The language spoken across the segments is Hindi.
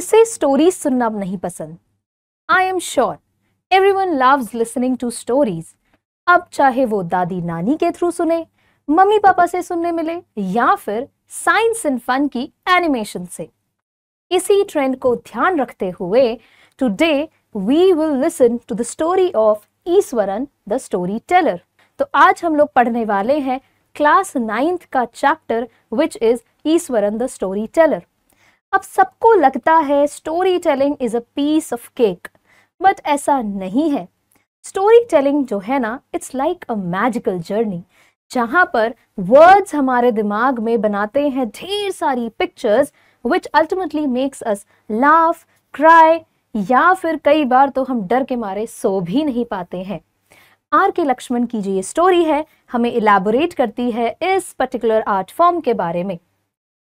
किसे स्टोरी सुनना नहीं पसंद I am sure everyone love listening to stories अब चाहे वो दादी नानी के थ्रू सुने मम्मी पापा से सुनने मिले या फिर साइंस एंड फन की एनिमेशन से इसी ट्रेंड को ध्यान रखते हुए today we will listen to the story of Ishwaran the story teller तो आज हम लोग पढ़ने वाले हैं क्लास नाइन्थ का chapter which is Ishwaran the story teller अब सबको लगता है story telling is a piece of cake but ऐसा नहीं है स्टोरी टेलिंग जो है ना it's like a magical journey जहाँ पर वर्ड्स हमारे दिमाग में बनाते हैं ढेर सारी pictures which ultimately makes us laugh cry या फिर कई बार तो हम डर के मारे सो भी नहीं पाते हैं आर के लक्ष्मण की जो ये स्टोरी है हमें इलेबोरेट करती है इस पर्टिकुलर आर्ट फॉर्म के बारे में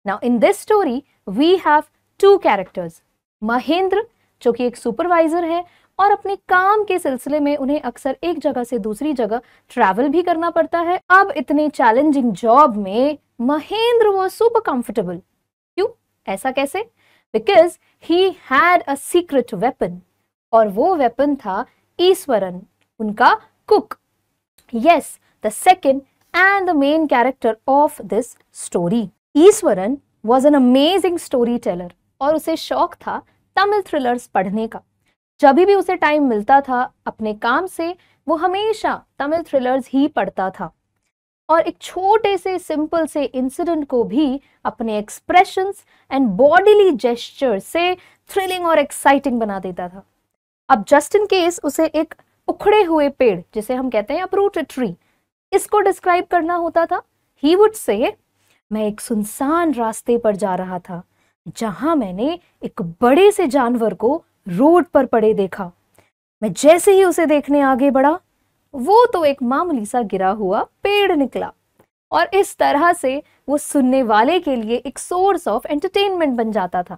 now in this story we have two characters Mahendra जो कि एक सुपरवाइजर है और अपने काम के सिलसिले में उन्हें अक्सर एक जगह से दूसरी जगह ट्रैवल भी करना पड़ता है अब इतने चैलेंजिंग जॉब में महेंद्र वो सुपर कंफर्टेबल क्यों ऐसा कैसे because he had a secret weapon और वो वेपन था ईश्वरन उनका cook yes the second and the main character of this story Ishwaran was an amazing story teller और उसे शौक था तमिल थ्रिलर्स पढ़ने का जब भी उसे टाइम मिलता था अपने काम से वो हमेशा तमिल थ्रिलर्स ही पढ़ता था और एक छोटे से सिंपल से इंसिडेंट को भी अपने एक्सप्रेशन एंड बॉडीली जेस्टर से थ्रिलिंग और एक्साइटिंग बना देता था अब जस्ट इन केस उसे एक उखड़े हुए पेड़ जिसे हम कहते हैं अपरूटेड ट्री इसको डिस्क्राइब करना होता था ही वुड से मैं एक सुनसान रास्ते पर जा रहा था जहां मैंने एक बड़े से जानवर को रोड पर पड़े देखा मैं जैसे ही उसे देखने आगे बढ़ा वो तो एक मामूली सा गिरा हुआ पेड़ निकला और इस तरह से वो सुनने वाले के लिए एक सोर्स ऑफ एंटरटेनमेंट बन जाता था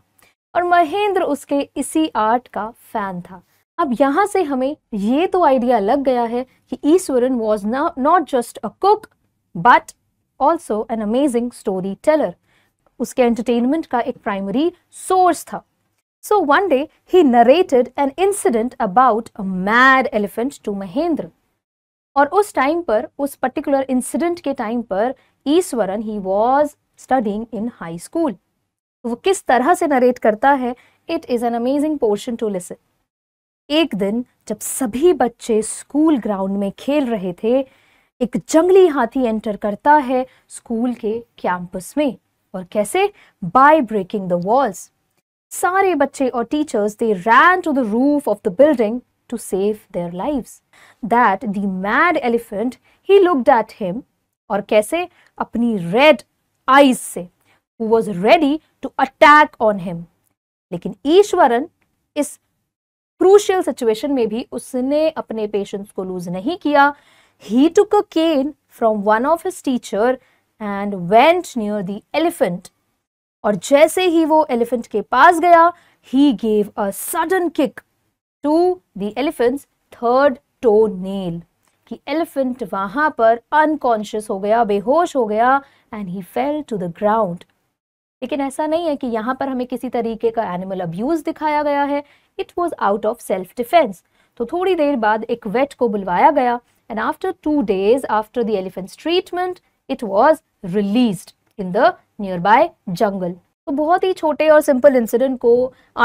और महेंद्र उसके इसी आर्ट का फैन था अब यहाँ से हमें ये तो आइडिया लग गया है कि Ishwaran was not just a cook but also an amazing story teller उसके एंटरटेनमेंट का एक प्राइमरी सोर्स था so one day he narrated an incident about a mad elephant to Mahendra और उस टाइम पर उस पर्टिकुलर इंसिडेंट के टाइम पर Ishwaran he was studying in high school वो किस तरह से नरेट करता है it is an amazing portion to listen एक दिन जब सभी बच्चे स्कूल ग्राउंड में खेल रहे थे एक जंगली हाथी एंटर करता है स्कूल के कैंपस में और कैसे बाय ब्रेकिंग द वॉल्स सारे बच्चे और teachers they ran to the roof of the building to save their lives that the mad elephant he looked at him और कैसे अपनी रेड आईज से who was ready to attack on him लेकिन ईश्वरन इस क्रूशियल सिचुएशन में भी उसने अपने पेशेंस को लूज नहीं किया He took a cane from one of his teacher and went near the elephant. और जैसे ही वो एलिफेंट के पास गया he gave a sudden kick to the elephant's third toe nail कि एलिफेंट वहां पर अनकॉन्शियस हो गया बेहोश हो गया and he fell to the ground लेकिन ऐसा नहीं है कि यहाँ पर हमें किसी तरीके का एनिमल अब्यूज दिखाया गया है it was out of self defence तो थोड़ी देर बाद एक वेट को बुलवाया गया and after two days after the elephant's treatment, it was released in the nearby jungle. तो बहुत ही छोटे और सिंपल इंसिडेंट को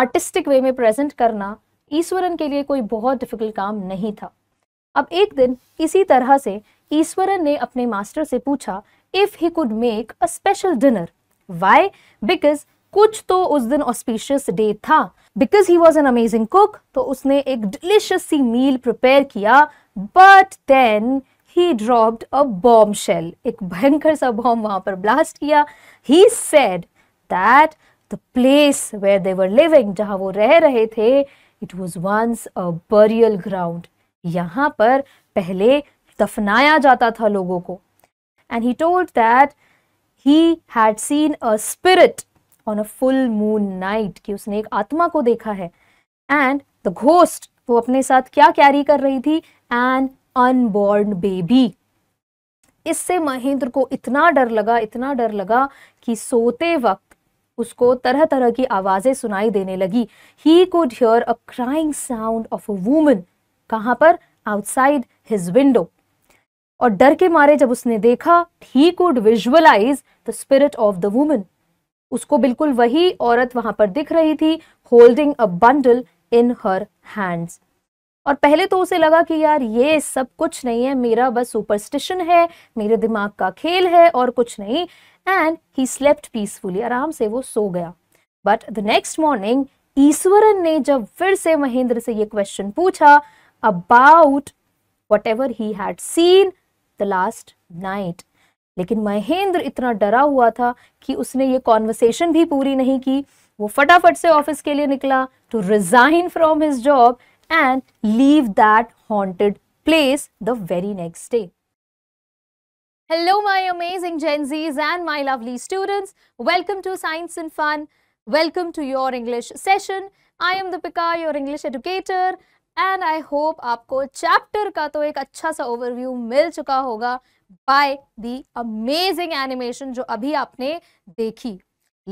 आर्टिस्टिक वे में प्रेजेंट करना ईश्वरन के लिए कोई बहुत डिफिकल्ट काम नहीं था अब एक दिन इसी तरह से ईश्वरन ने अपने मास्टर से पूछा if he could make a special dinner why because कुछ तो उस दिन ऑस्पिशियस डे था because he was an amazing cook तो उसने एक डिलिशियस सी मील प्रिपेयर किया but then he dropped a bomb shell एक भयंकर सा बॉम्ब वहां पर ब्लास्ट किया he said that the place where they were living जहां वो रह रहे थे it was once a burial ground यहां पर पहले दफनाया जाता था लोगों को and he told that he had seen a spirit on a full moon night कि उसने एक आत्मा को देखा है एंड द घोस्ट वो अपने साथ क्या कैरी कर रही थी एन अनबोर्न बेबी इससे महेंद्र को इतना डर लगा इतना डर लगा कि सोते वक्त उसको तरह तरह की आवाज़ें सुनाई देने लगी he could hear a crying sound of a woman कहाँ पर आउटसाइड हिज विंडो और डर के मारे जब उसने देखा he could visualise the spirit of the woman उसको बिल्कुल वही औरत वहां पर दिख रही थी holding a bundle in her hands और पहले तो उसे लगा कि यार ये सब कुछ नहीं है मेरा बस सुपरस्टिशन है मेरे दिमाग का खेल है और कुछ नहीं एंड ही स्लेप्ट पीसफुली आराम से वो सो गया but the next morning Ishwaran ने जब फिर से महेंद्र से ये क्वेश्चन पूछा about whatever he had seen the last night लेकिन महेंद्र इतना डरा हुआ था कि उसने ये कॉन्वर्सेशन भी पूरी नहीं की वो फटाफट से ऑफिस के लिए निकला to resign from his job and leave that haunted place the very next day. Hello my amazing Gen Zs and my lovely students. Welcome to Science and Fun. Welcome to your English session. I am Pika, your English educator. and I hope आपको chapter का तो एक अच्छा सा overview मिल चुका होगा by the amazing animation जो अभी आपने देखी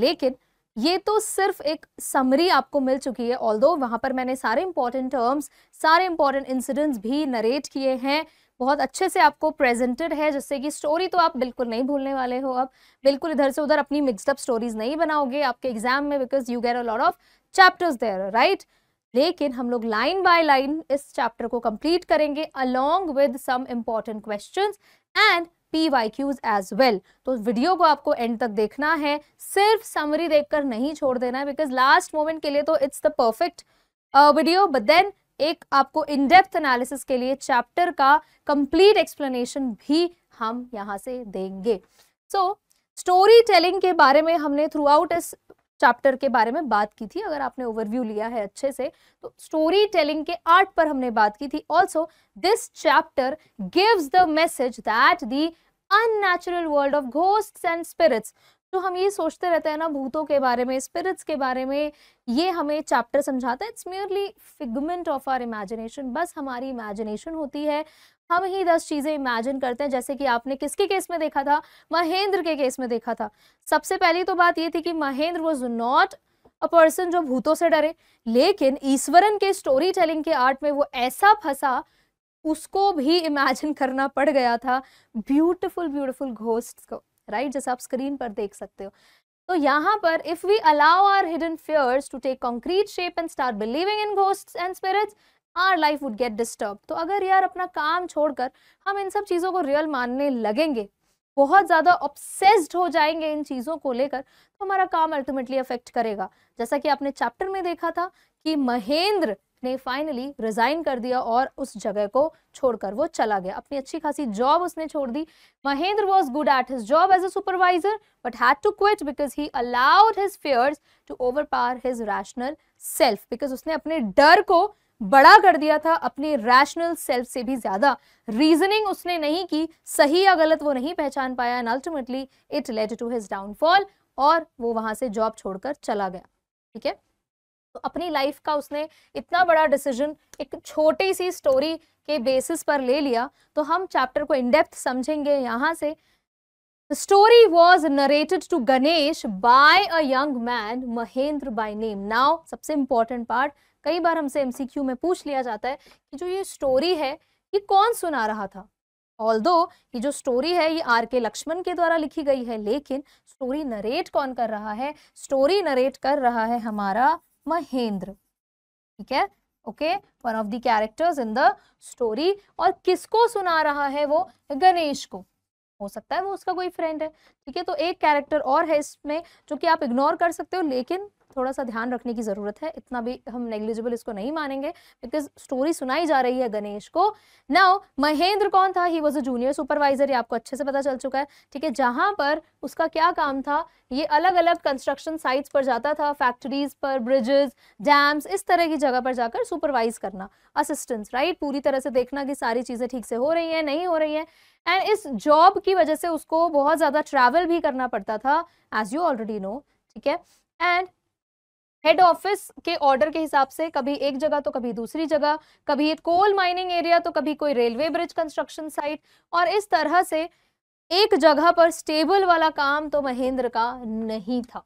लेकिन ये तो सिर्फ एक समरी आपको मिल चुकी है ऑल दो वहाँ पर मैंने सारे इंपॉर्टेंट टर्म्स सारे इंपॉर्टेंट इंसिडेंट्स भी नरेट किए हैं बहुत अच्छे से आपको प्रेजेंटेड है जिससे कि स्टोरी तो आप बिल्कुल नहीं भूलने वाले हो अब बिल्कुल इधर से उधर अपनी मिक्सडअप स्टोरीज नहीं बनाओगे आपके एग्जाम में because you got a lot of chapters there right लेकिन हम लोग लाइन बाय लाइन इस चैप्टर को कंप्लीट करेंगे along with some important question and P Y Qs as well तो वीडियो को आपको एंड तक देखना है सिर्फ समरी देखकर नहीं छोड़ देना है बिकॉज लास्ट मोमेंट के लिए तो it's the perfect video but then एक आपको इन डेप्थ एनालिसिस के लिए चैप्टर का कंप्लीट एक्सप्लेनेशन भी हम यहाँ से देंगे सो स्टोरी टेलिंग के बारे में हमने थ्रू आउट इस चैप्टर के बारे में बात की थी अगर आपने ओवरव्यू लिया है अच्छे से तो स्टोरी टेलिंग के आर्ट पर हमने बात की थी also this chapter gives the message that the unnatural world of ghost and spirits जो हम ये सोचते रहते हैं ना भूतों के बारे में स्पिरिट्स के बारे में ये हमें चैप्टर समझाता है it's merely figment of our imagination बस हमारी इमेजिनेशन होती है हम ही दस चीज़ें इमेजिन करते हैं जैसे कि आपने किसके केस में देखा था महेंद्र के केस में देखा था सबसे पहली तो बात ये थी कि Mahendra was not a person जो भूतों से डरे लेकिन ईश्वरन के स्टोरी टेलिंग के आर्ट में वो ऐसा फंसा उसको भी इमेजिन करना पड़ गया था ब्यूटिफुल ब्यूटिफुल घोस्ट को राइट जैसे आप स्क्रीन पर देख सकते हो तो यहाँ पर if we allow our hidden fears to take concrete shape and start believing in ghost and spirits our life would get disturb तो अगर यार अपना काम छोड़कर हम इन सब चीज़ों को रियल मानने लगेंगे बहुत ज़्यादा ऑब्सेस्ड हो जाएंगे इन चीज़ों को लेकर तो हमारा काम अल्टीमेटली अफेक्ट करेगा जैसा कि आपने चैप्टर में देखा था कि महेंद्र ने फाइनली रिजाइन कर दिया और उस जगह को छोड़कर वो चला गया अपनी अच्छी खासी जॉब उसने छोड़ दी Mahendra was good at his job as a supervisor but had to quit because he allowed his fears to overpower his rational self because उसने अपने डर को बड़ा कर दिया था अपने रैशनल सेल्फ से भी ज्यादा रीजनिंग उसने नहीं की सही या गलत वो नहीं पहचान पाया and ultimately it led to his downfall और वो वहां से जॉब छोड़कर चला गया ठीक है तो अपनी लाइफ का उसने इतना बड़ा डिसीजन एक छोटी सी स्टोरी के बेसिस पर ले लिया तो हम चैप्टर को इनडेप्थ समझेंगे यहाँ से story was narrated to Ganesh by a young man Mahendra by name now सबसे इम्पॉर्टेंट पार्ट कई बार हमसे एमसीक्यू में पूछ लिया जाता है कि जो ये स्टोरी है ये कौन सुना रहा था ऑल दो ये जो स्टोरी है ये आर के लक्ष्मण के द्वारा लिखी गई है लेकिन स्टोरी नरेट कौन कर रहा है स्टोरी नरेट कर रहा है हमारा महेंद्र ठीक है okay one of the characters in the story और किसको सुना रहा है वो गणेश को हो सकता है वो उसका कोई फ्रेंड है ठीक है तो एक कैरेक्टर और है इसमें जो कि आप इग्नोर कर सकते हो लेकिन थोड़ा सा ध्यान रखने की ज़रूरत है इतना भी हम नेग्लिजिबल इसको नहीं मानेंगे बिकॉज स्टोरी सुनाई जा रही है गणेश को नाउ महेंद्र कौन था he was a junior supervisor ये आपको अच्छे से पता चल चुका है ठीक है जहां पर उसका क्या काम था ये अलग अलग कंस्ट्रक्शन साइट्स पर जाता था फैक्ट्रीज पर ब्रिजेस डैम्स इस तरह की जगह पर जाकर सुपरवाइज करना असिस्टेंस राइट पूरी तरह से देखना कि सारी चीज़ें ठीक से हो रही हैं नहीं हो रही हैं एंड इस जॉब की वजह से उसको बहुत ज़्यादा ट्रैवल भी करना पड़ता था एज यू ऑलरेडी नो ठीक है एंड हेड ऑफिस के ऑर्डर के हिसाब से कभी एक जगह तो कभी दूसरी जगह कभी कोल माइनिंग एरिया तो कभी कोई रेलवे ब्रिज कंस्ट्रक्शन साइट और इस तरह से एक जगह पर स्टेबल वाला काम तो महेंद्र का नहीं था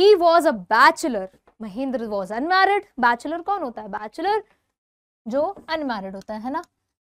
he was a bachelor Mahendra was unmarried bachelor कौन होता है बैचलर जो अनमैरिड होता है ना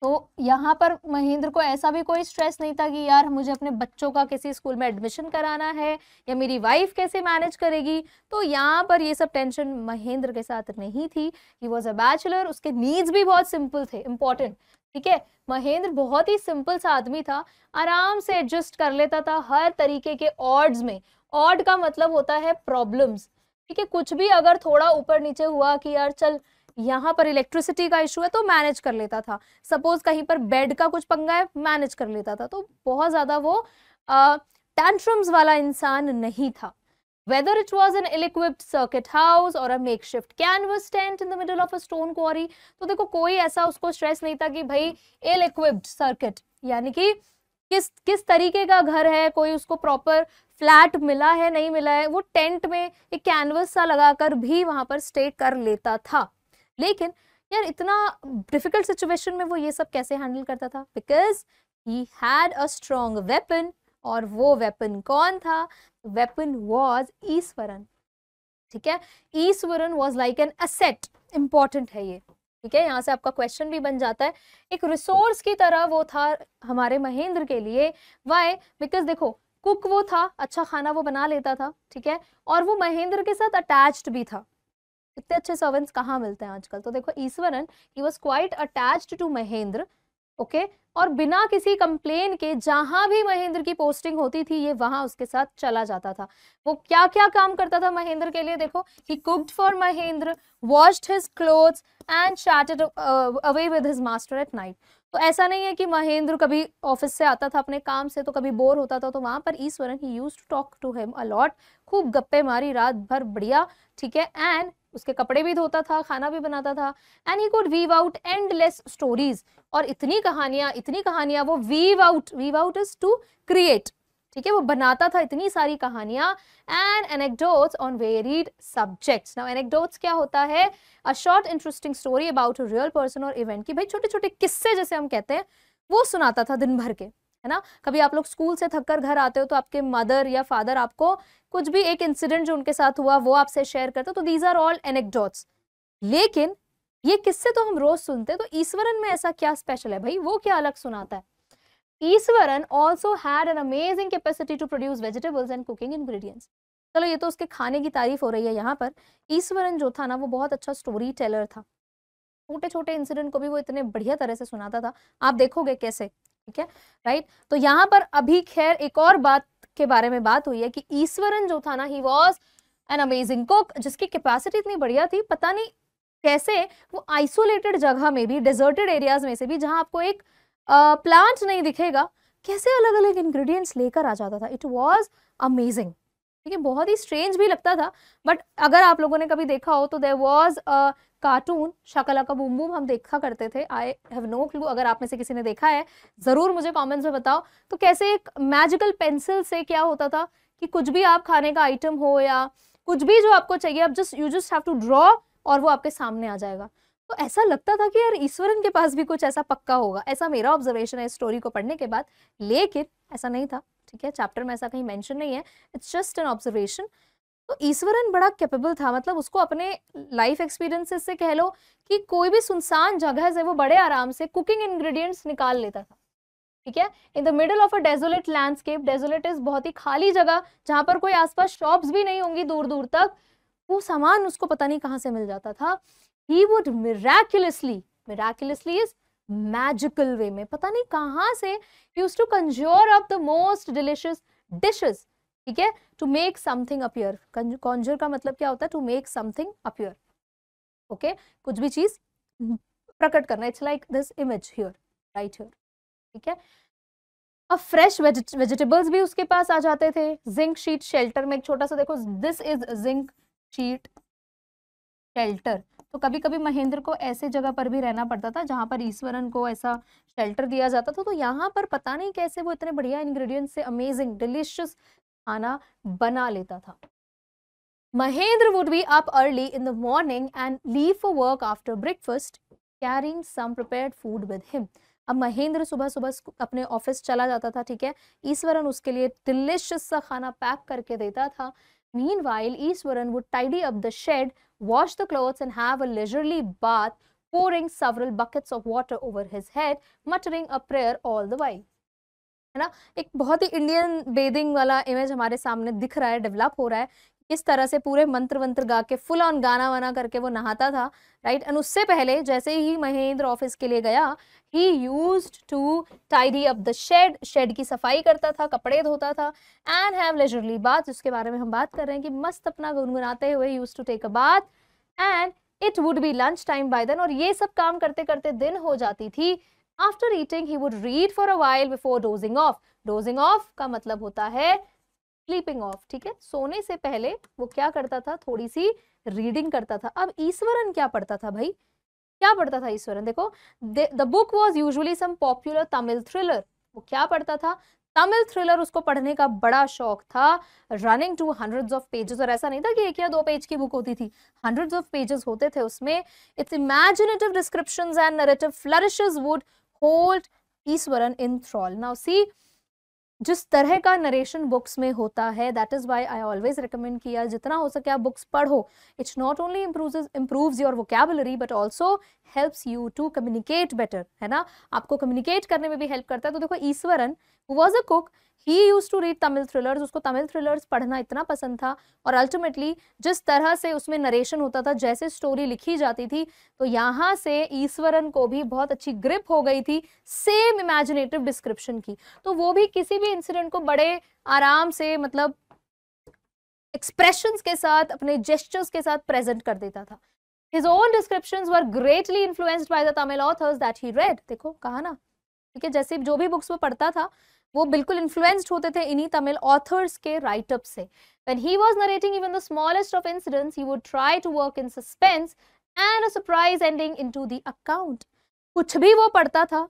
तो यहाँ पर महेंद्र को ऐसा भी कोई स्ट्रेस नहीं था कि यार मुझे अपने बच्चों का किसी स्कूल में एडमिशन कराना है या मेरी वाइफ कैसे मैनेज करेगी तो यहाँ पर ये सब टेंशन महेंद्र के साथ नहीं थी ही वॉज अ बैचलर उसके नीड्स भी बहुत सिंपल थे इम्पॉर्टेंट ठीक है महेंद्र बहुत ही सिंपल सा आदमी था आराम से एडजस्ट कर लेता था हर तरीके के ऑर्ड्स में ऑर्ड का मतलब होता है प्रॉब्लम्स ठीक है कुछ भी अगर थोड़ा ऊपर नीचे हुआ कि यार चल यहाँ पर इलेक्ट्रिसिटी का इशू है तो मैनेज कर लेता था सपोज कहीं पर बेड का कुछ पंगा है मैनेज कर लेता था तो बहुत ज़्यादा वो टेंट्रम्स वाला इंसान नहीं था whether it was an ill-equipped circuit house or a makeshift canvas tent in the middle of a तो देखो कोई ऐसा उसको स्ट्रेस नहीं था कि भाई ill-equipped circuit यानी कि किस किस तरीके का घर है कोई उसको प्रॉपर फ्लैट मिला है नहीं मिला है वो टेंट में एक कैनवस सा लगाकर भी वहां पर स्टे कर लेता था लेकिन यार इतना डिफिकल्ट सिचुएशन में वो ये सब कैसे हैंडल करता था because he had a strong weapon और वो वेपन कौन था वेपन वॉज ईश्वरन ठीक है Ishwaran was like an asset important है ये ठीक है यहाँ से आपका क्वेश्चन भी बन जाता है एक रिसोर्स की तरह वो था हमारे महेंद्र के लिए वाई बिकॉज देखो कुक वो था अच्छा खाना वो बना लेता था ठीक है और वो महेंद्र के साथ अटैच्ड भी था इतने अच्छे सर्वेंट्स कहाँ मिलते हैं आजकल तो देखो Ishwaran he was quite attach to Mahendra okay और बिना किसी कंप्लेन के जहां भी महेंद्र की पोस्टिंग होती थी ये वहां उसके साथ चला जाता था वो क्या क्या काम करता था महेंद्र के लिए देखो he cooked for Mahendra washed his clothes and chatted away with his master at night तो ऐसा नहीं है कि महेंद्र कभी ऑफिस से आता था अपने काम से तो कभी बोर होता था तो वहां पर Ishwaran he use to talk to him a lot खूब गप्पे मारी रात भर बढ़िया ठीक है एंड उसके कपड़े भी धोता था खाना भी बनाता था and he could weave out endless stories और इतनी कहानियां इतनी कहानियां वो weave out weave out is to create ठीक है वो बनाता था इतनी सारी कहानियां and anecdotes on varied subjects now anecdotes क्या होता है a short interesting story about real person और इवेंट की भाई छोटे छोटे किस्से जैसे हम कहते हैं वो सुनाता था दिन भर के है ना कभी आप लोग स्कूल से थक कर घर आते हो तो आपके मदर या फादर आपको कुछ भी एक इंसिडेंट जो उनके साथ हुआ वो आपसे शेयर करते हो तो दीज आर ऑल एनेक्डोट्स लेकिन ये किससे तो हम रोज सुनते हैं तो ईश्वरन में ऐसा क्या स्पेशल है भाई वो क्या अलग सुनाता है Ishwaran also had an amazing capacity to produce vegetables and cooking ingredients चलो ये तो उसके खाने की तारीफ हो रही है यहाँ पर ईश्वरन जो था ना वो बहुत अच्छा स्टोरी टेलर था छोटे छोटे इंसिडेंट को भी वो इतने बढ़िया तरह से सुनाता था आप देखोगे कैसे ठीक है राइट तो यहाँ पर अभी खैर एक और बात के बारे में बात हुई है कि ईश्वरन जो था ना he was an amazing cook जिसकी कैपेसिटी इतनी बढ़िया थी पता नहीं कैसे वो आइसोलेटेड जगह में भी डिजर्टेड एरियाज में से भी जहाँ आपको एक प्लांट uh, नहीं दिखेगा कैसे अलग अलग इंग्रेडिएंट्स लेकर आ जाता था इट वाज अमेजिंग ठीक है बहुत ही स्ट्रेंज भी लगता था बट अगर आप लोगों ने कभी देखा हो तो देर वाज कार्टून शकला का बुम बुम हम देखा करते थे आई हैव नो क्लू अगर आप में से किसी ने देखा है ज़रूर मुझे कमेंट्स में बताओ तो कैसे एक मैजिकल पेंसिल से क्या होता था कि कुछ भी आप खाने का आइटम हो या कुछ भी जो आपको चाहिए आप just you just have to draw और वो आपके सामने आ जाएगा तो ऐसा लगता था कि यार ईश्वरन के पास भी कुछ ऐसा पक्का होगा ऐसा मेरा ऑब्जर्वेशन है स्टोरी को पढ़ने के बाद लेकिन ऐसा नहीं था ठीक है चैप्टर में ऐसा कहीं मेंशन नहीं है इट्स जस्ट एन ऑब्जर्वेशन तो ईश्वरन बड़ा कैपेबल था मतलब उसको अपने लाइफ एक्सपीरियंसेस से कह लो कि कोई भी सुनसान जगह से वो बड़े आराम से कुकिंग इंग्रेडिएंट्स निकाल लेता था ठीक है in the middle of a desolate landscape desolate is बहुत ही खाली जगह जहाँ पर कोई आसपास शॉप्स भी नहीं होंगी दूर दूर तक वो सामान उसको पता नहीं कहाँ से मिल जाता था he would miraculously miraculously is magical way में पता नहीं कहाँ से use to conjure up the most delicious dishes ठीक है to make something appear conjure का मतलब क्या होता है to make something appear okay कुछ भी चीज प्रकट करना it's like this image here right here ठीक है अब फ्रेश वेजिटेबल्स भी उसके पास आ जाते थे जिंक शीट शेल्टर में एक छोटा सा देखो this is zinc sheet shelter तो कभी कभी महेंद्र को ऐसे जगह पर भी रहना पड़ता था जहां पर ईश्वरन को ऐसा शेल्टर दिया जाता था तो यहाँ पर पता नहीं कैसे वो इतने बढ़िया इंग्रेडिएंट्स से अमेजिंग डिलीशियस खाना बना लेता था Mahendra would be up early in the morning and leave for work after breakfast carrying some prepared food with him अब महेंद्र सुबह सुबह अपने ऑफिस चला जाता था ठीक है ईश्वरन उसके लिए डिलिशियस सा खाना पैक करके देता था meanwhile Iswaran would tidy up the shed wash the clothes and have a leisurely bath pouring several buckets of water over his head muttering a prayer all the while है ना एक बहुत ही इंडियन बेदिंग वाला इमेज हमारे सामने दिख रहा है डेवलप हो रहा है किस तरह से पूरे मंत्र वंत्र गा के फुल ऑन गाना वाना करके वो नहाता था राइट एंड उससे पहले जैसे ही महेंद्र ऑफिस के लिए गया he use to tidy up the shed shed की सफाई करता था कपड़े धोता था एंड हैव लेजरली बात जिसके बारे में हम बात कर रहे हैं कि मस्त अपना गुनगुनाते हुए used to take a bath and it would be lunch time by then और ये सब काम करते करते दिन हो जाती थी after eating he would read for a while before dozing off dozing off का मतलब होता है स्लीपिंग ऑफ ठीक है सोने से पहले वो क्या करता था थोड़ी सी रीडिंग करता था अब ईश्वरन क्या पढ़ता था भाई क्या पढ़ता था ईश्वरन देखो the book was usually some popular Tamil thriller वो क्या पढ़ता था तमिल थ्रिलर उसको पढ़ने का बड़ा शौक था running to hundred of pages और ऐसा नहीं था कि एक या दो पेज की बुक होती थी हंड्रेड ऑफ पेजेस होते थे उसमें its imaginative description and narrative flourishes would hold Iswaran in thrall. Now see जिस तरह का नरेशन बुक्स में होता है that is why I always recommend किया जितना हो सके आप बुक्स पढ़ो it's not only improve your vocabulary but also helps you to communicate better है ना आपको कम्युनिकेट करने में भी हेल्प करता है तो देखो Iswaran was a cook he use to read Tamil thrillers उसको तमिल थ्रिलर्स पढ़ना इतना पसंद था और अल्टीमेटली जिस तरह से उसमें नरेशन होता था जैसे स्टोरी लिखी जाती थी तो यहाँ से ईश्वरन को भी बहुत अच्छी ग्रिप हो गई थी सेम इमेजिनेटिव डिस्क्रिप्शन की तो वो भी किसी भी इंसिडेंट को बड़े आराम से मतलब एक्सप्रेशंस के साथ अपने जेस्टर्स के साथ प्रेजेंट कर देता था his own description were greatly influenced by the Tamil authors that he read देखो कहा ना ठीक है जैसे जो भी बुक्स वो पढ़ता था वो बिल्कुल इन्फ्लुएंस्ड होते थे इन्हीं तमिल ऑथर्स के राइटअप से when he was narrating even the smallest of incidents he would try to work in suspense and a surprise ending into the account कुछ भी वो पढ़ता था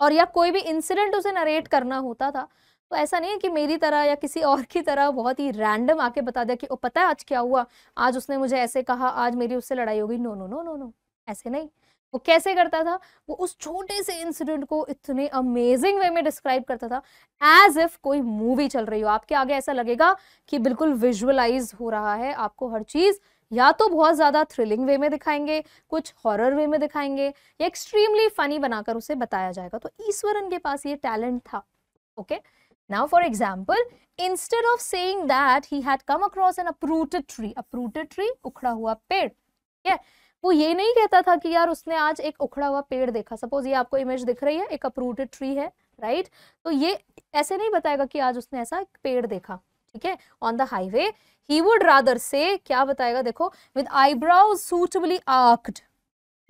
और या कोई भी इंसिडेंट उसे नरेट करना होता था तो ऐसा नहीं है कि मेरी तरह या किसी और की तरह बहुत ही रैंडम आके बता दिया कि ओ पता है आज क्या हुआ आज उसने मुझे ऐसे कहा आज मेरी उससे लड़ाई होगी no no no no no ऐसे नहीं वो कैसे करता था वो उस छोटे से इंसिडेंट को इतने अमेजिंग वे में डिस्क्राइब करता था एज इफ कोई मूवी चल रही हो आपके आगे ऐसा लगेगा कि बिल्कुल विजुअलाइज हो रहा है आपको हर चीज़ या तो बहुत ज़्यादा थ्रिलिंग वे में दिखाएंगे कुछ हॉरर वे में दिखाएंगे या एक्सट्रीमली फनी बनाकर उसे बताया जाएगा तो ईश्वरन के पास ये टैलेंट था okay now for example instead of saying that he had come across an uprooted tree uprooted tree उखड़ा हुआ पेड़ ठीक है वो ये नहीं कहता था कि यार उसने आज एक उखड़ा हुआ पेड़ देखा सपोज ये आपको इमेज दिख रही है एक अप्रूटेड ट्री है राइट right? तो ये ऐसे नहीं बताएगा कि आज उसने ऐसा एक पेड़ देखा ठीक है on the highway he would rather से क्या बताएगा देखो with eyebrow suitably arched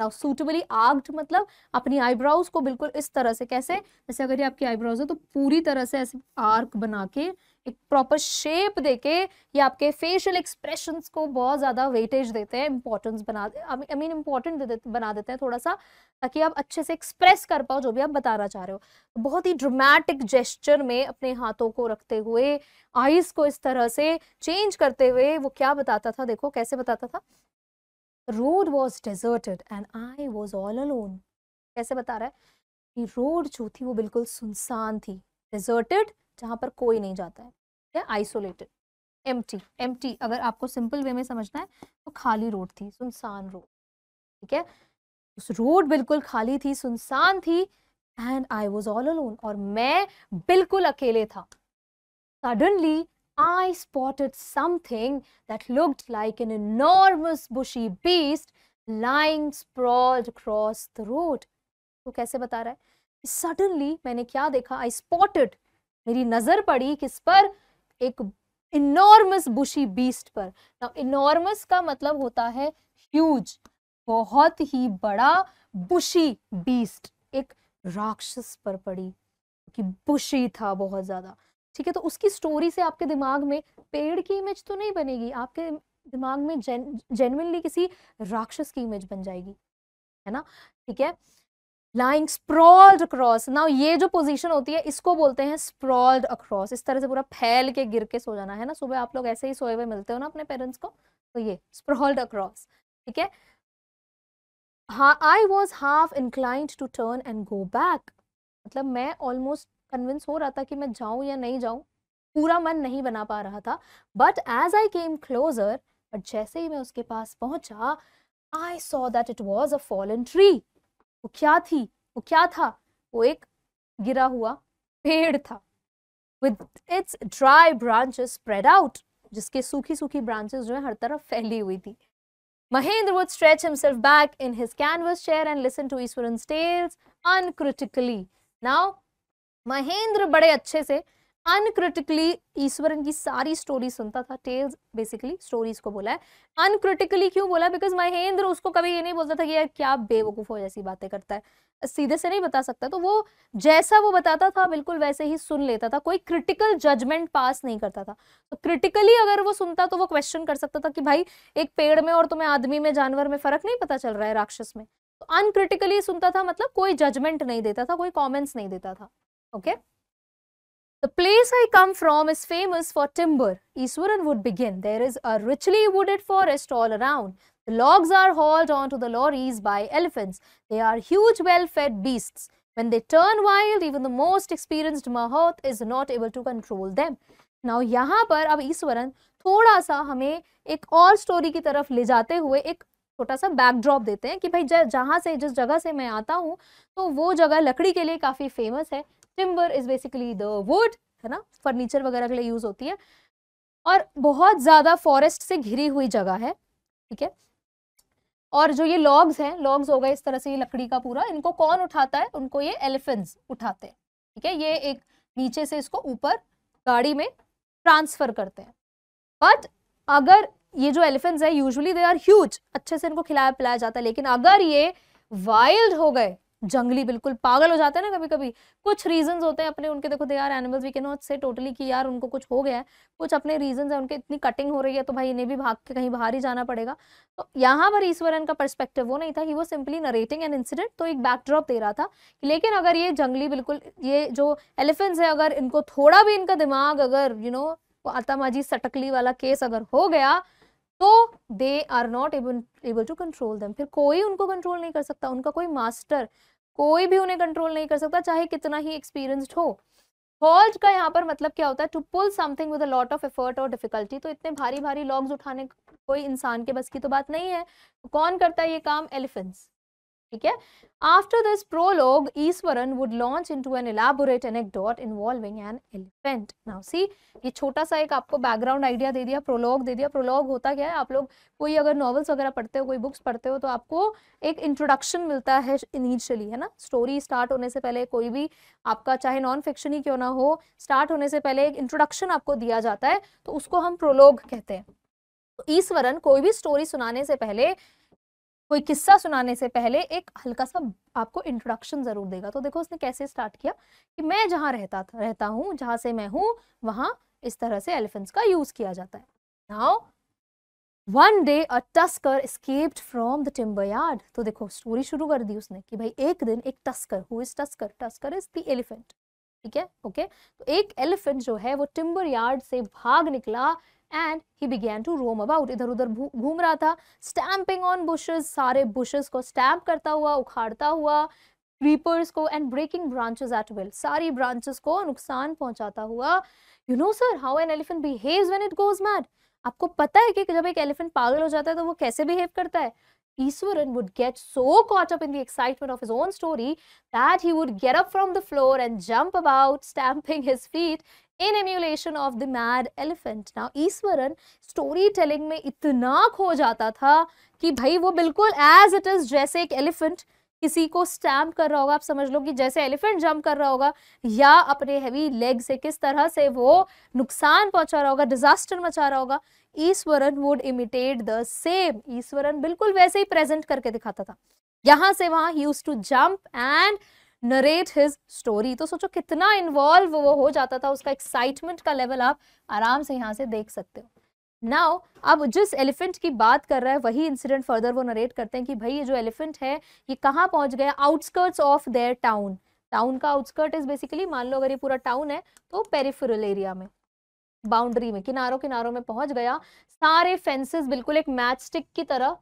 now suitably arched मतलब अपनी आईब्राउज को बिल्कुल इस तरह से कैसे जैसे अगर ये आपकी आईब्राउज है तो पूरी तरह से ऐसे आर्क बना के एक प्रॉपर शेप देके ये आपके फेशियल एक्सप्रेशन को बहुत ज़्यादा वेटेज देते हैं इंपॉर्टेंस बना आई मीन इम्पॉर्टेंट बना देते हैं थोड़ा सा ताकि आप अच्छे से एक्सप्रेस कर पाओ जो भी आप बताना चाह रहे हो बहुत ही ड्रामेटिक जेस्चर में अपने हाथों को रखते हुए आईज को इस तरह से चेंज करते हुए वो क्या बताता था देखो कैसे बताता था road was deserted and I was all alone कैसे बता रहा है कि रोड जो थी वो बिल्कुल सुनसान थी डेजर्टेड जहाँ पर कोई नहीं जाता है isolated empty empty अगर आपको सिंपल वे में समझना है तो खाली रोड थी सुनसान रोड ठीक है उस रोड बिल्कुल खाली थी सुनसान थी and I was all alone और मैं बिल्कुल अकेले था suddenly I spotted something that looked like an enormous bushy beast lying sprawled across the road. वो कैसे बता रहा है Suddenly मैंने क्या देखा I spotted मेरी नजर पड़ी किस पर एक enormous bushy beast पर Now enormous का मतलब होता है huge बहुत ही बड़ा बुशी बीस्ट एक राक्षस पर पड़ी कि बुशी था बहुत ज्यादा ठीक है तो उसकी स्टोरी से आपके दिमाग में पेड़ की इमेज तो नहीं बनेगी आपके दिमाग में जेन जेनविनली किसी राक्षस की इमेज बन जाएगी है ना ठीक है लाइंग स्प्रॉल्ड अक्रॉस नाउ ये जो पोजीशन होती है इसको बोलते हैं स्प्रॉल्ड अक्रॉस इस तरह से पूरा फैल के गिर के सो जाना है ना सुबह आप लोग ऐसे ही सोए हुए मिलते हो ना अपने पेरेंट्स को तो ये स्प्रॉल्ड अक्रॉस ठीक है हा I was half inclined to turn and go back मतलब मैं ऑलमोस्ट कन्विंस हो रहा था कि मैं जाऊँ या नहीं जाऊँ पूरा मन नहीं बना पा रहा था but as I came closer but जैसे ही मैं उसके पास पहुंचा I saw that it was a fallen tree वो क्या थी वो क्या था वो एक गिरा हुआ पेड़ था with its dry branches spread out जिसके सूखी सूखी ब्रांचेस जो है हर तरफ फैली हुई थी Mahendra would stretch himself back in his canvas chair and listen to Iswaran tales uncritically now Mahendra बड़े अच्छे से अनक्रिटिकली ईश्वरन की सारी स्टोरी सुनता था टेल्स बेसिकली स्टोरीज को बोला है अनक्रिटिकली क्यों बोला बिकॉज महेंद्र उसको कभी ये नहीं बोलता था कि यार क्या बेवकूफ़ हो जैसी बातें करता है सीधे से नहीं बता सकता तो वो जैसा वो बताता था बिल्कुल वैसे ही सुन लेता था कोई क्रिटिकल जजमेंट पास नहीं करता था तो क्रिटिकली अगर वो सुनता तो वो क्वेश्चन कर सकता था कि भाई एक पेड़ में और तुम्हें आदमी में जानवर में फ़र्क नहीं पता चल रहा है राक्षस में तो अनक्रिटिकली सुनता था मतलब कोई जजमेंट नहीं देता था कोई कॉमेंट्स नहीं देता था Okay. The place I come from is famous for timber. Iswaran would begin. There is a richly wooded forest all around. The logs are hauled onto the lorries by elephants. They are huge, well-fed beasts. When they turn wild, even the most experienced Mahoth is not able to control them. now yahan par ab iswaran thoda sa hame ek aur story ki taraf le jate hue ek छोटा सा बैकड्रॉप देते हैं कि भाई जहाँ से जिस जगह से मैं आता हूँ तो वो जगह लकड़ी के लिए काफ़ी फेमस है timber is basically the wood है ना फर्नीचर वगैरह के लिए यूज होती है और बहुत ज़्यादा फॉरेस्ट से घिरी हुई जगह है ठीक है और जो ये लॉग्स हैं लॉग्स हो गए इस तरह से ये लकड़ी का पूरा इनको कौन उठाता है उनको ये एलिफेंट्स उठाते हैं ठीक है ये एक नीचे से इसको ऊपर गाड़ी में ट्रांसफर करते हैं बट अगर ये जो एलिफेंट्स है यूजली दे आर ह्यूज अच्छे से इनको खिलाया पिलाया जाता है लेकिन अगर ये वाइल्ड हो गए जंगली बिल्कुल पागल हो जाते हैं ना कभी कभी कुछ रीजंस होते हैं अपने उनके देखो दे तो यार animals we can not say totally कि यार उनको कुछ हो गया है कुछ अपने रीजंस है उनके इतनी कटिंग हो रही है तो भाई इन्हें भी भाग के कहीं बाहर ही जाना पड़ेगा तो यहाँ पर ईश्वरन का परस्पेक्टिव वो नहीं था ही वो सिंपली नरेटिंग एन इंसिडेंट तो एक बैकड्रॉप दे रहा था लेकिन अगर ये जंगली बिल्कुल ये जो एलिफेंट्स है अगर इनको थोड़ा भी इनका दिमाग अगर यू नो आतामाजी सटकली वाला केस अगर हो गया तो they are not able to control them फिर कोई उनको कंट्रोल नहीं कर सकता उनका कोई मास्टर कोई भी उन्हें कंट्रोल नहीं कर सकता चाहे कितना ही एक्सपीरियंस्ड हो होल्ड का यहाँ पर मतलब क्या होता है to pull something with a lot of effort और डिफिकल्टी तो इतने भारी भारी लॉग्स उठाने कोई इंसान के बस की तो बात नहीं है कौन करता है ये काम एलिफेंट्स ठीक है after this prologue Iswaran would launch into an elaborate anecdote involving an elephant now see ये छोटा सा एक आपको बैकग्राउंड आइडिया दे दिया प्रोलॉग दे दिया प्रोलॉग होता क्या है आप लोग कोई अगर नॉवेल्स वगैरह पढ़ते हो कोई बुक्स पढ़ते हो तो आपको एक इंट्रोडक्शन मिलता है इनिशियली है ना स्टोरी स्टार्ट होने से पहले कोई भी आपका चाहे नॉन फिक्शन ही क्यों ना हो स्टार्ट होने से पहले एक इंट्रोडक्शन आपको दिया जाता है तो उसको हम प्रोलॉग कहते हैं तो ईश्वरन कोई भी स्टोरी सुनाने से पहले कोई किस्सा सुनाने से पहले एक हल्का सा आपको इंट्रोडक्शन ज़रूर देगा तो देखो उसने कैसे स्टार्ट किया कि मैं जहाँ रहता था रहता हूँ जहाँ से मैं हूँ वहाँ इस तरह से एलिफेंट्स का यूज़ किया जाता है now one day a tusker escaped from the timber yard तो देखो स्टोरी शुरू कर दी उसने कि भाई एक दिन एक tusker who is tusker tusker is the elephant ठीक है ओके तो एक एलिफेंट जो है वो टिम्बर यार्ड से भाग निकला and he began to roam about इधर उधर घूम रहा था स्टैम्पिंग ऑन बुशेज सारे बुशेज को स्टैम्प करता हुआ उखाड़ता हुआ क्रीपर्स को and breaking branches at will सारी ब्रांचेस को नुकसान पहुंचाता हुआ you know sir how an elephant behave when it goes mad आपको पता है कि जब एक एलिफेंट पागल हो जाता है तो वो कैसे बिहेव करता है Iswaran would get so caught up in the excitement of his own story that he would get up from the floor and jump about, stamping his feet in emulation of the mad elephant ना ईश्वरन स्टोरी टेलिंग में इतना खो जाता था कि भाई वो बिल्कुल एज इट इज़ जैसे एक एलिफेंट किसी को स्टैम्प कर रहा होगा आप समझ लो कि जैसे एलिफेंट जंप कर रहा होगा या अपने हेवी लेग से किस तरह से वो नुकसान पहुंचा रहा होगा डिजास्टर मचा रहा होगा Iswaran would imitate the same Iswaran बिल्कुल वैसे ही प्रेजेंट करके दिखाता था यहां से वहाँ used to jump and narrate his story तो सोचो कितना इन्वॉल्व वो हो जाता था उसका एक्साइटमेंट का लेवल आप आराम से यहाँ से देख सकते हो नाउ अब जिस एलिफेंट की बात कर रहा है वही इंसिडेंट फर्दर वो नरेट करते हैं कि भाई ये जो एलिफेंट है ये कहाँ पहुंच गया outskirts of their town town का आउटस्कर्ट इज बेसिकली मान लो अगर ये पूरा टाउन है तो पेरिफेरल एरिया में बाउंड्री में किनारों किनारों में पहुंच गया सारे फेंसेस बिल्कुल एक मैच की तरह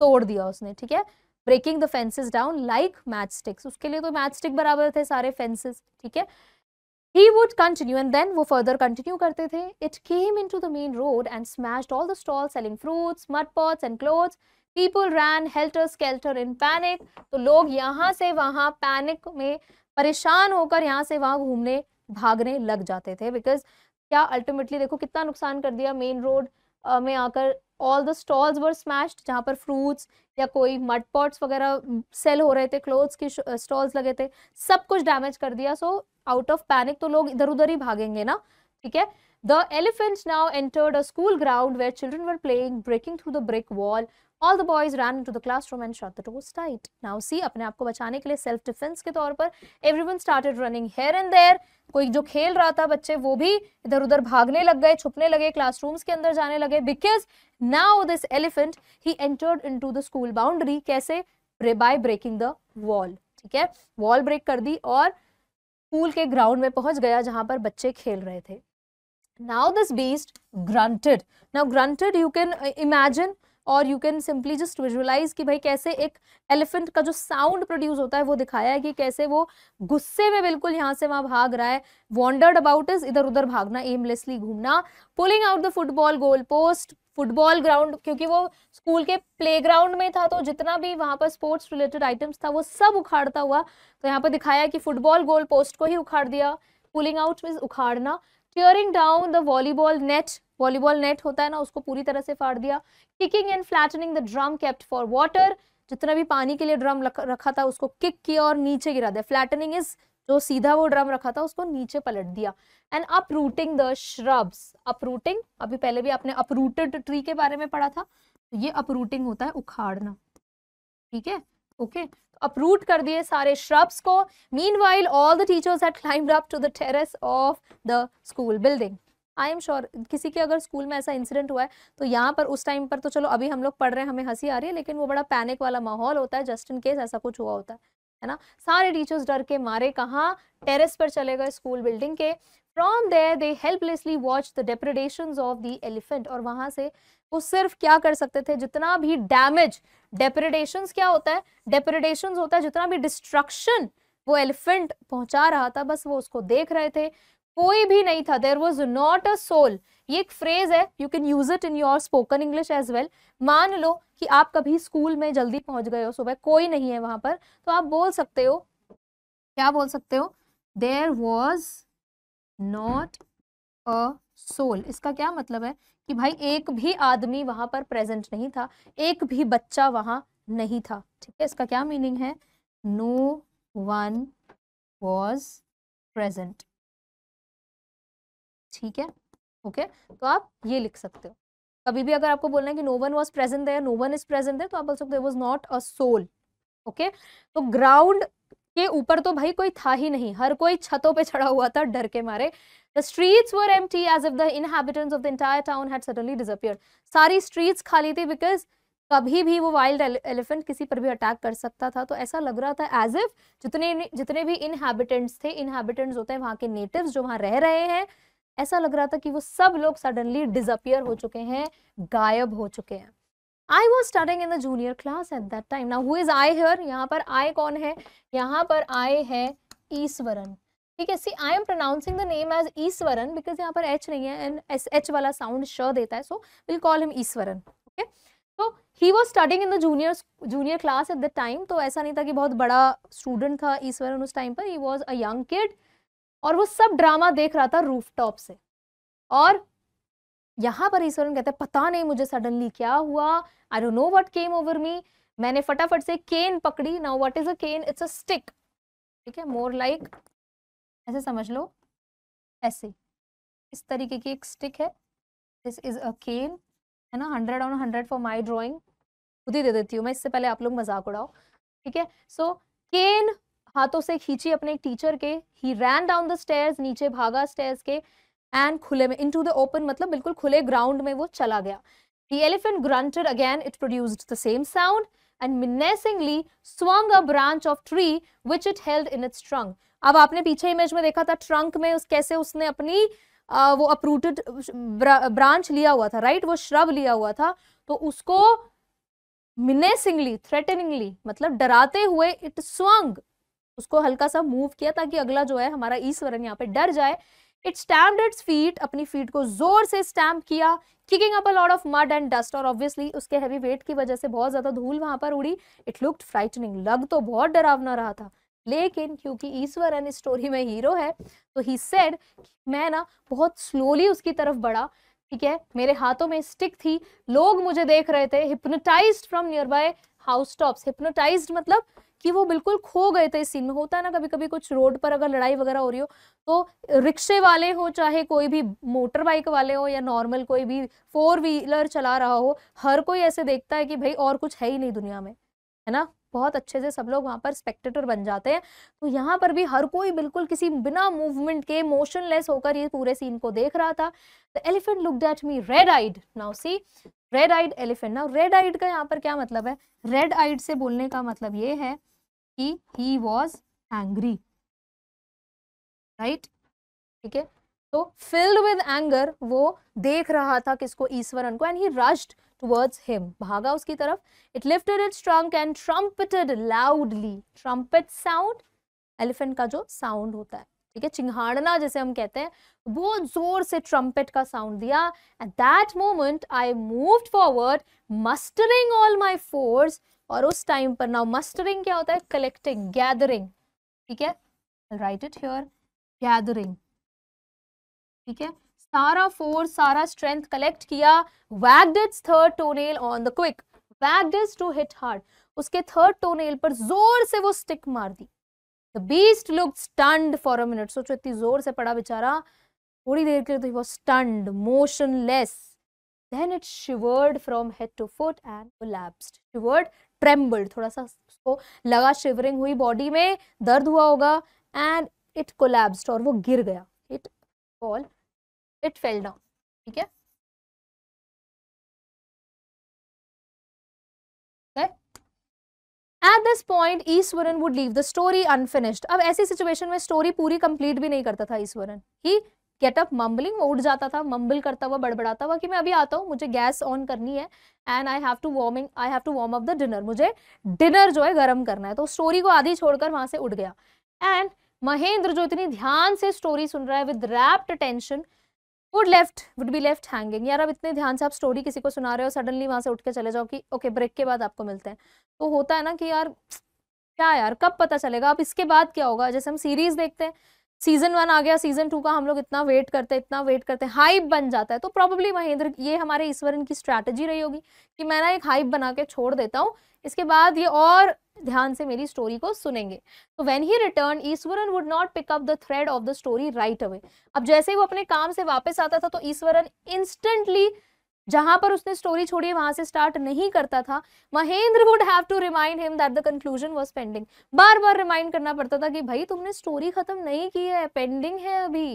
तोड़ दिया उसने ठीक है breaking the fences down like match sticks उसके लिए तो मैच स्टिक बराबर थे सारे फेंसेज ठीक है he would continue and then वो फर्दर कंटिन्यू करते थे it came in to the main road and smashed all the stall selling fruits mud pots and clothes people ran helter skelter in panic तो लोग यहाँ से वहाँ पैनिक में परेशान होकर यहाँ से वहाँ घूमने भागने लग जाते थे बिकॉज क्या अल्टीमेटली देखो कितना नुकसान कर दिया मेन रोड में आकर all the stalls were smashed जहाँ पर फ्रूट्स या कोई मट पॉट्स वगैरह सेल mm, हो रहे थे क्लोथ्स के स्टॉल्स लगे थे सब कुछ डैमेज कर दिया सो आउट ऑफ पैनिक तो लोग इधर उधर ही भागेंगे ना ठीक है the elephant now entered a school ground where children were playing breaking through the brick wall all the boys run into the classroom and shot the doors tight now see अपने आप को बचाने के लिए सेल्फ डिफेंस के तौर पर everyone started running here and there कोई जो खेल रहा था बच्चे वो भी इधर उधर भागने लग गए छुपने लगे क्लासरूम्स के अंदर जाने लगे because now this elephant he entered into the school boundary कैसे बाय ब्रेकिंग द वॉल ठीक है वॉल ब्रेक कर दी और स्कूल के ग्राउंड में पहुंच गया जहां पर बच्चे खेल रहे थे now this beast grunted now grunted you can imagine और you can simply just visualize कि भाई कैसे एक एलिफेंट का जो साउंड प्रोड्यूस होता है वो दिखाया है कि कैसे वो गुस्से में बिल्कुल यहाँ से वहाँ भाग रहा है वॉन्डर्ड अबाउट इज इधर उधर भागना एमलेसली घूमना pulling out the football goal post football ground क्योंकि वो स्कूल के प्लेग्राउंड में था तो जितना भी वहाँ पर स्पोर्ट्स रिलेटेड आइटम्स था वो सब उखाड़ता हुआ तो यहाँ पर दिखाया कि फुटबॉल गोल पोस्ट को ही उखाड़ दिया पुलिंग आउट मीन्स उखाड़ना tearing down the volleyball net volleyball net होता है ना उसको पूरी तरह से फाड़ दिया kicking and flattening the drum kept for water जितना भी पानी के लिए ड्रम रखा था उसको किक किया और नीचे गिरा दिया फ्लैटनिंग इज जो सीधा वो ड्रम रखा था उसको नीचे पलट दिया and uprooting the shrubs uprooting अभी पहले भी आपने अपरूटेड ट्री के बारे में पढ़ा था तो ये अपरूटिंग होता है उखाड़ना ठीक है ओके अपरूट कर दिए सारे श्रब्स को meanwhile all the teachers at climbed up to the terrace of the school building I am sure किसी के अगर स्कूल में ऐसा इंसिडेंट हुआ है तो यहाँ पर उस टाइम पर तो चलो अभी हम लोग पढ़ रहे हैं हमें हंसी आ रही है लेकिन वो बड़ा पैनिक वाला माहौल होता है जस्ट इन केस ऐसा कुछ हुआ होता है है ना सारे टीचर्स डर के मारे कहाँ टेरेस पर चले गए स्कूल बिल्डिंग के from there they helplessly watch the depredation of the elephant और वहां से वो सिर्फ क्या कर सकते थे जितना भी डैमेज डेप्रेडेशन क्या होता है डेप्रेडेशन होता है जितना भी डिस्ट्रक्शन वो एलिफेंट पहुंचा रहा था बस वो उसको देख रहे थे कोई भी नहीं था there was not a soul ये एक फ्रेज है you can use it in your spoken English as well मान लो कि आप कभी स्कूल में जल्दी पहुंच गए हो सुबह कोई नहीं है वहां पर तो आप बोल सकते हो क्या बोल सकते हो there was not a soul इसका क्या मतलब है कि भाई एक भी आदमी वहां पर प्रेजेंट नहीं था एक भी बच्चा वहां नहीं था ठीक है इसका क्या मीनिंग है नो वन वॉज प्रेजेंट ठीक है ओके तो आप ये लिख सकते हो कभी भी अगर आपको बोलना है कि नो वन वॉज प्रेजेंट है नो वन इज प्रेजेंट है तो आप बोल सकते हो was not a soul okay तो ग्राउंड के ऊपर तो भाई कोई था ही नहीं हर कोई छतों पे चढ़ा हुआ था डर के मारे the streets were empty as if the inhabitants of the entire town had suddenly सारी स्ट्रीट्स खाली थी बिकॉज कभी भी वो वाइल्ड एलिफेंट किसी पर भी अटैक कर सकता था तो ऐसा लग रहा था एज इफ जितने जितने भी इनहेबिटेंट्स थे इनहेबिटेंट्स होते हैं वहाँ के नेटिव जो वहाँ रह रहे हैं ऐसा लग रहा था कि वो सब लोग सडनली डिजअपियर हो चुके हैं गायब हो चुके हैं I was starting in the junior class at that time ना हु इज आई हेयर यहाँ पर आई कौन है यहाँ पर आई है ईश्वरन ठीक है see I am pronouncing the name as Iswaran because यहाँ पर एच नहीं है एंड एस एच वाला साउंड श देता है so will call him Iswaran okay तो he was starting in the junior junior class at the time तो ऐसा नहीं था कि बहुत बड़ा स्टूडेंट था ईश्वरन उस टाइम पर he was a young kid और वो सब ड्रामा देख रहा था रूफ टॉप से और यहाँ पर ईश्वर कहते हैं पता नहीं मुझे सडनली क्या हुआ I don't know what came over me मैंने फटाफट से केन पकड़ी now what is a cane it's a stick ठीक है मोर लाइक ऐसे समझ लो ऐसे इस तरीके की एक स्टिक है दिस इज अ केन है ना hundred on hundred for my drawing खुद ही दे देती हूँ मैं इससे पहले आप लोग मजाक उड़ाओ ठीक है सो केन हाथों से खींची अपने टीचर के he ran down the stair नीचे भागा स्टेयर्स के एंड खुले में इन टू द ओपन मतलब बिल्कुल खुले ग्राउंड में वो चला गया The elephant grunted again. It produced the same sound and menacingly swung a branch of tree which it held in its trunk. अब आपने पीछे इमेज में देखा था ट्रंक में उस कैसे उसने अपनी आ, वो अपरूटेड ब्रांच लिया हुआ था राइट वो श्रब लिया हुआ था तो उसको मिनेसिंगली थ्रेटनिंगली मतलब डराते हुए इट स्वंग उसको हल्का सा मूव किया ताकि अगला जो है हमारा ईश्वरन यहाँ पे डर जाए इट स्टैम्ड इट्स फीट अपनी फीट को जोर से स्टैम्प किया kicking up a lot of mud and dust और ऑब्वियसली उसके हैवी वेट की वजह से बहुत ज़्यादा धूल वहां पर उड़ी इट लुक्ड फ्राइटनिंग लग तो बहुत डरावना रहा था लेकिन क्योंकि ईश्वर एन स्टोरी में हीरो है तो ही सेड मैं ना बहुत स्लोली उसकी तरफ बढ़ा ठीक है मेरे हाथों में स्टिक थी लोग मुझे देख रहे थे hypnotised from nearby housetops hypnotised मतलब कि वो बिल्कुल खो गए थे इस सीन में होता है ना कभी कभी कुछ रोड पर अगर लड़ाई वगैरह हो रही हो तो रिक्शे वाले हो चाहे कोई भी मोटर बाइक वाले हो या नॉर्मल कोई भी फोर व्हीलर चला रहा हो हर कोई ऐसे देखता है कि भाई और कुछ है ही नहीं दुनिया में है ना बहुत अच्छे से सब लोग वहां पर स्पेक्टेटर बन जाते हैं तो यहाँ पर भी हर कोई बिल्कुल किसी बिना मूवमेंट के मोशनलेस होकर ये पूरे सीन को देख रहा था the elephant look that me red eyed now see red eyed elephant now red eyed का यहाँ पर क्या मतलब है रेड आइड से बोलने का मतलब ये है कि ही वॉज एंग्री राइट ठीक है तो फिल्ड विद एंगर वो देख रहा था किसको ईश्वरन को and he rushed towards him भागा उसकी तरफ it lifted it trunk and trumpeted loudly trumpet sound elephant का जो साउंड होता है ठीक है चिंगाड़ना जैसे हम कहते हैं बहुत जोर से ट्रम्पेट का साउंड दिया at that moment I move forward mustering all my force और उस टाइम पर नाउ मस्टरिंग क्या होता है कलेक्टिंग गैदरिंग ठीक है राइट इट ह्योर गैदरिंग ठीक है सारा फोर्स सारा स्ट्रेंथ कलेक्ट किया wagged its third toenail on the quick wagged its to hit hard उसके थर्ड टोनेल पर जोर से वो स्टिक मार दी the beast look stunned for a minute सोचो इतनी जोर से पड़ा बेचारा थोड़ी देर के लिए तो वो stunned motionless then it shivered from head to foot and collapsed shivered trembled थोड़ा सा उसको लगा शिवरिंग हुई बॉडी में दर्द हुआ होगा एंड इट कोलैप्स्ड और वो गिर गया it fall it fell down ठीक है At this point, Eswaran would leave the story unfinished. अब ऐसी सिचुएशन में स्टोरी पूरी कंप्लीट भी नहीं करता था ईश्वरन ही गेटअप मम्बलिंग वो उठ जाता था मम्बल करता हुआ बड़बड़ाता हुआ कि मैं अभी आता हूँ मुझे गैस ऑन करनी है and I have to warming I have to warm up the dinner मुझे डिनर जो है गर्म करना है तो स्टोरी को आधी छोड़कर वहां से उठ गया एंड महेंद्र जो इतनी ध्यान से स्टोरी सुन रहा है with rapt tension would left would be left hanging यार अब इतने ध्यान से आप स्टोरी किसी को सुना रहे हो सडनली वहां से उठ के चले जाओ कि ओके ब्रेक के बाद आपको मिलते हैं तो होता है ना कि यार क्या यार कब पता चलेगा अब इसके बाद क्या होगा जैसे हम सीरीज देखते हैं सीजन वन आ गया सीजन टू का हम लोग इतना वेट करते हैं इतना वेट करते हैं हाइप बन जाता है तो प्रॉब्ली महेंद्र ये हमारे ईश्वर की स्ट्रैटेजी रही होगी कि मैं ना एक हाइप बना के छोड़ देता हूँ इसके बाद ये और ध्यान से मेरी स्टोरी को सुनेंगे तो when he return Iswaran would not pick up the thread of the story right away अब जैसे ही वो अपने काम से वापस आता था तो ईश्वरन इंस्टेंटली जहां पर उसने स्टोरी छोड़ी वहां से स्टार्ट नहीं करता था Mahendra would have to remind him that the conclusion was pending बार बार रिमाइंड करना पड़ता था कि भाई तुमने स्टोरी खत्म नहीं की है पेंडिंग है अभी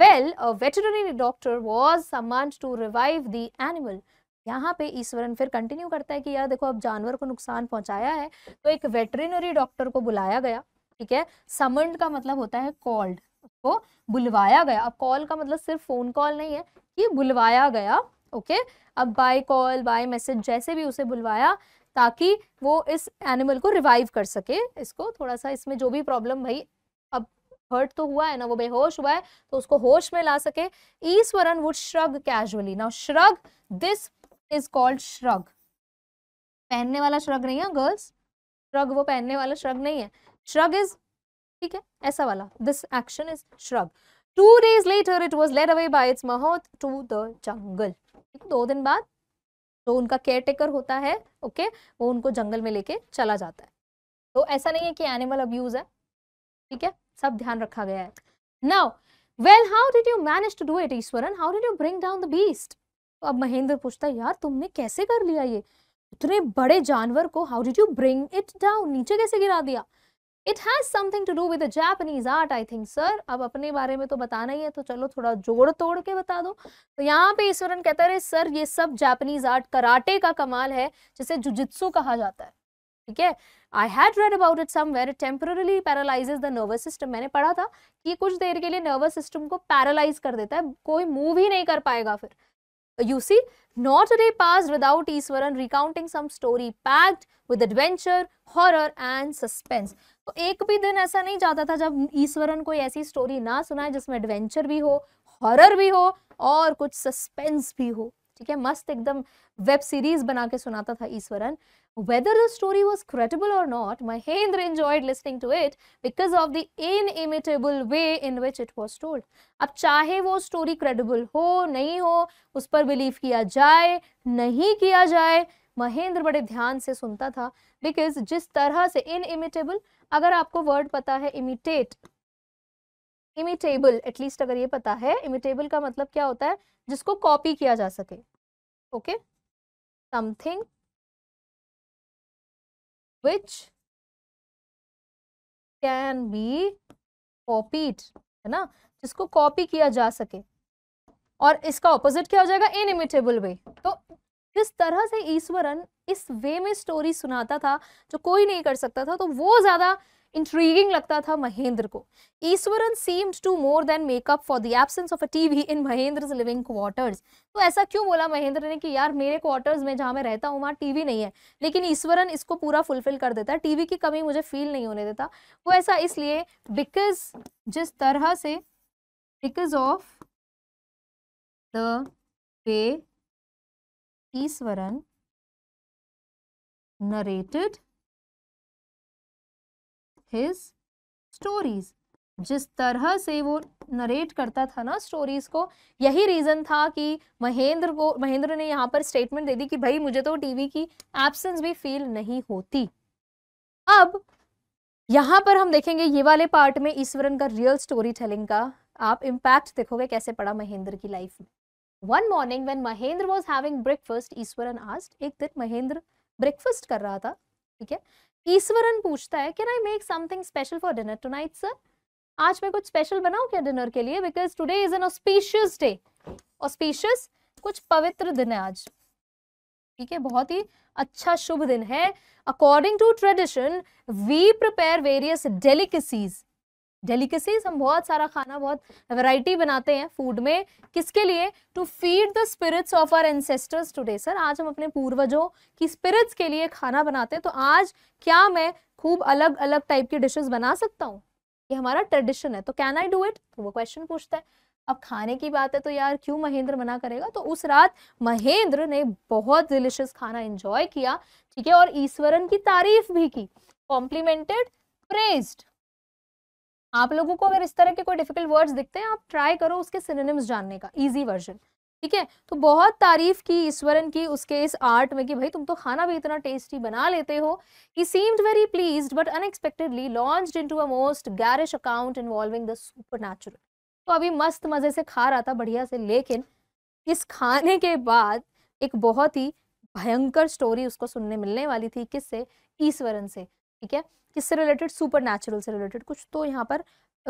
well a veterinary doctor was summoned to revive the animal यहाँ पे ईश्वरन फिर कंटिन्यू करता है कि यार देखो अब जानवर को नुकसान पहुंचाया है तो एक वेटरनरी डॉक्टर को बुलाया गया ठीक है समंड का मतलब होता है कॉल्ड उसको बुलवाया गया अब कॉल का मतलब सिर्फ फोन कॉल नहीं है कि बुलवाया गया ओके अब बाय कॉल बाय मैसेज जैसे भी उसे बुलवाया ताकि वो इस एनिमल को रिवाइव कर सके इसको थोड़ा सा इसमें जो भी प्रॉब्लम भाई अब हर्ट तो हुआ है ना वो बेहोश हुआ है तो उसको होश में ला सके Iswaran would shrug casually now shrug this is called shrug पहनने वाला श्रग नहीं है गर्ल्स श्रग वो पहनने वाला श्रग नहीं है श्रग इज ठीक है ऐसा वाला this action is shrug two days later it was led away by its mahout to the jungle दो दिन बाद जो उनका केयर टेकर होता है ओके वो उनको जंगल में लेके चला जाता है तो ऐसा नहीं है कि एनिमल अब्यूज है ठीक है सब ध्यान रखा गया है now well how did you manage to do it Iswaran how did you bring down the beast तो अब महेंद्र पूछता है यार तुमने कैसे कर लिया ये इतने बड़े जानवर को how did you bring it down नीचे कैसे गिरा दिया it has something to do with Japanese art I think sir अब अपने बारे में तो बताना ही है तो चलो थोड़ा जोड़ तोड़ के बता दो तो यहाँ पे ईश्वरन कहता है सर ये सब जापानीज आर्ट कराटे का कमाल है जिसे जुजित्सु कहा जाता है ठीक है I had read about it somewhere temporarily paralyses the nervous system मैंने पढ़ा था कि कुछ देर के लिए नर्वस सिस्टम को पैरालाइज कर देता है कोई मूव ही नहीं कर पाएगा फिर You see, not a day passed without Iswaran recounting some story packed with adventure, horror and suspense. तो एक भी दिन ऐसा नहीं जाता था जब ईश्वरन कोई ऐसी स्टोरी ना सुनाए जिसमें एडवेंचर भी हो हॉरर भी हो और कुछ सस्पेंस भी हो ठीक है मस्त एकदम वेब सीरीज बना के सुनाता था Iswaran whether the story was credible और not Mahendra mahendra enjoyed to it because of the inimitable way in which it was told अब चाहे वो स्टोरी क्रेडिबल हो नहीं हो उस पर बिलीव किया जाए नहीं किया जाए महेंद्र बड़े ध्यान से सुनता था बिकॉज जिस तरह से इन इमिटेबल अगर आपको वर्ड पता है इमिटेट इमिटेबल एटलीस्ट अगर ये पता है इमिटेबल का मतलब क्या होता है जिसको कॉपी किया जा सके okay something which can be copied है ना जिसको कॉपी किया जा सके और इसका ऑपोजिट क्या हो जाएगा इनइमिटेबल वे तो किस तरह से ईश्वरन इस वे में स्टोरी सुनाता था जो कोई नहीं कर सकता था तो वो ज़्यादा इंट्रीगिंग लगता था महेंद्र को Iswaran seemed to more than make up for the absence of a TV in Mahendra living quarters तो ऐसा क्यों बोला महेंद्र ने कि यार मेरे क्वार्टर्स में जहाँ मैं रहता हूँ वहाँ टीवी नहीं है लेकिन ईश्वरन इसको पूरा फुलफिल कर देता है टीवी की कमी मुझे फील नहीं होने देता वो ऐसा इसलिए बिकॉज जिस तरह से because of the way Iswaran narrated his stories. जिस तरह से वो नरेट करता था ना स्टोरीज को यही रीज़न था कि महेंद्र को महेंद्र ने यहाँ पर स्टेटमेंट दे दी कि भाई मुझे तो टीवी की एब्सेंस भी फील नहीं होती अब यहाँ पर हम देखेंगे ये वाले पार्ट में ईश्वरन का रियल स्टोरी टेलिंग का आप इम्पैक्ट देखोगे कैसे पड़ा महेंद्र की लाइफ में one morning when Mahendra was having breakfast Iswaran asked एक दिन महेंद्र ब्रेकफस्ट कर रहा था ठीक है ईश्वरन पूछता है can I make something special for dinner tonight sir आज मैं कुछ स्पेशल बनाऊं क्या डिनर के लिए because today is an auspicious day auspicious कुछ पवित्र दिन है आज ठीक है बहुत ही अच्छा शुभ दिन है according to tradition we prepare various delicacies delicacies हम बहुत सारा खाना बहुत वैरायटी बनाते हैं फूड में किसके लिए to feed the spirits of our ancestors today sir आज हम अपने पूर्वजों की स्पिरिट्स के लिए खाना बनाते हैं तो आज क्या मैं खूब अलग अलग टाइप की डिशेस बना सकता हूँ ये हमारा ट्रेडिशन है तो कैन आई डू इट तो वो क्वेश्चन पूछता है अब खाने की बात है तो यार क्यों महेंद्र मना करेगा तो उस रात महेंद्र ने बहुत डिलिशियस खाना एंजॉय किया ठीक है और ईश्वरन की तारीफ भी की कॉम्प्लीमेंटेड प्रेस्ड आप लोगों को अगर इस तरह के कोई डिफिकल्ट वर्ड्स दिखते हैं आप ट्राई करो उसके सिनेनिम्स जानने का ईजी वर्जन ठीक है तो बहुत तारीफ की ईश्वरन की उसके इस आर्ट में कि भाई तुम तो खाना भी इतना टेस्टी बना लेते हो he seemed very pleased but unexpectedly launch into a most garish account involving the supernatural तो अभी मस्त मज़े से खा रहा था बढ़िया से लेकिन इस खाने के बाद एक बहुत ही भयंकर स्टोरी उसको सुनने मिलने वाली थी किससे ईश्वरन से ठीक है किससे रिलेटेड सुपर नेचुरल से रिलेटेड कुछ तो यहाँ पर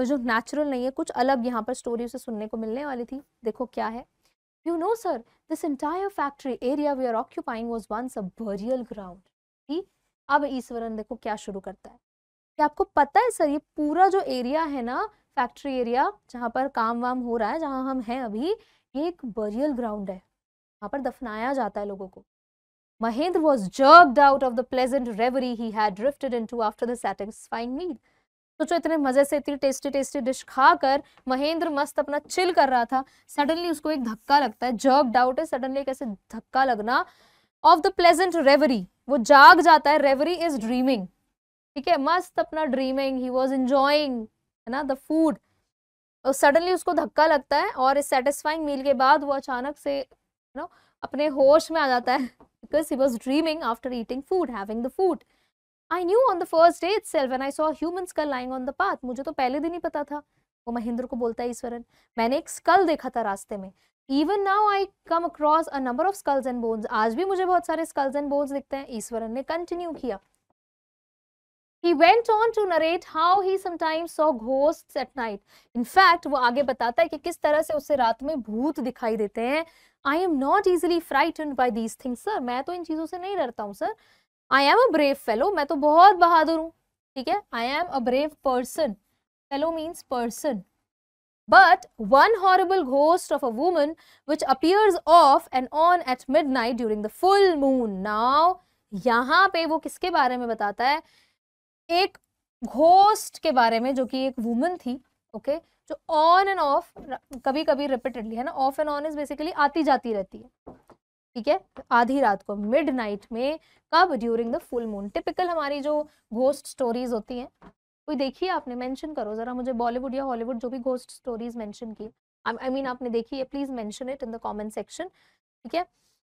जो नेचुरल नहीं है कुछ अलग यहाँ पर स्टोरी उसे सुनने को मिलने वाली थी देखो क्या है you know sir this entire factory area we are occupying was once a burial ground ठीक अब ईश्वरन देखो क्या शुरू करता है क्या आपको पता है सर ये पूरा जो एरिया है ना फैक्ट्री एरिया जहाँ पर काम वाम हो रहा है जहाँ हम हैं अभी ये एक बरियल ग्राउंड है वहाँ पर दफनाया जाता है लोगों को Mahendra was jerked out of the pleasant reverie he had drifted into after the satisfying meal. सोचो इतने मजे से इतनी टेस्टी टेस्टी डिश खाकर महेंद्र मस्त अपना चिल कर रहा था सडनली उसको एक धक्का लगता है जर्क डाउट है सडनली कैसे धक्का लगना ऑफ द प्लेजेंट रेवरी वो जाग जाता है रेवरी इज ड्रीमिंग ठीक है मस्त अपना ड्रीमिंग ही वॉज इंजॉइंग है ना द फूड और सडनली उसको धक्का लगता है और इस सेटिस्फाइंग मील के बाद वो अचानक से यू नो अपने होश में आ जाता है because he was dreaming after eating food, having the food. I knew on the first day itself when I saw human skull lying on the path. मुझे तो पहले दिन ही पता था वो महेंद्र को बोलता है ईश्वरन मैंने एक स्कल देखा था रास्ते में even now I come across a number of skulls and bones आज भी मुझे बहुत सारे स्कल्स एंड बोन्स दिखते हैं ईश्वरन ने कंटिन्यू किया He went on to narrate how he sometimes saw ghosts at night. In fact, वो आगे बताता है कि किस तरह से उसे रात में भूत दिखाई देते हैं i am not easily frightened by these things, sir मैं तो इन चीज़ों से नहीं डरता हूँ sir i am a brave fellow मैं तो बहुत बहादुर हूँ ठीक है i am a brave person fellow means person But one horrible ghost of a woman which appears off and on at midnight during the full moon. Now, यहाँ पे वो किसके बारे में बताता है एक घोस्ट के बारे में जो कि एक वुमन थी ओके जो ऑन एंड ऑफ कभी कभी रिपीटेडली है ना off and on is basically आती जाती रहती है ठीक है आधी रात को मिड नाइट में कब during the full moon typical हमारी जो घोस्ट स्टोरीज होती हैं कोई देखी है आपने मेंशन करो जरा मुझे बॉलीवुड या हॉलीवुड जो भी घोस्ट स्टोरीज मेंशन की आई I मीन mean, आपने देखी है please mention it in the comment section ठीक है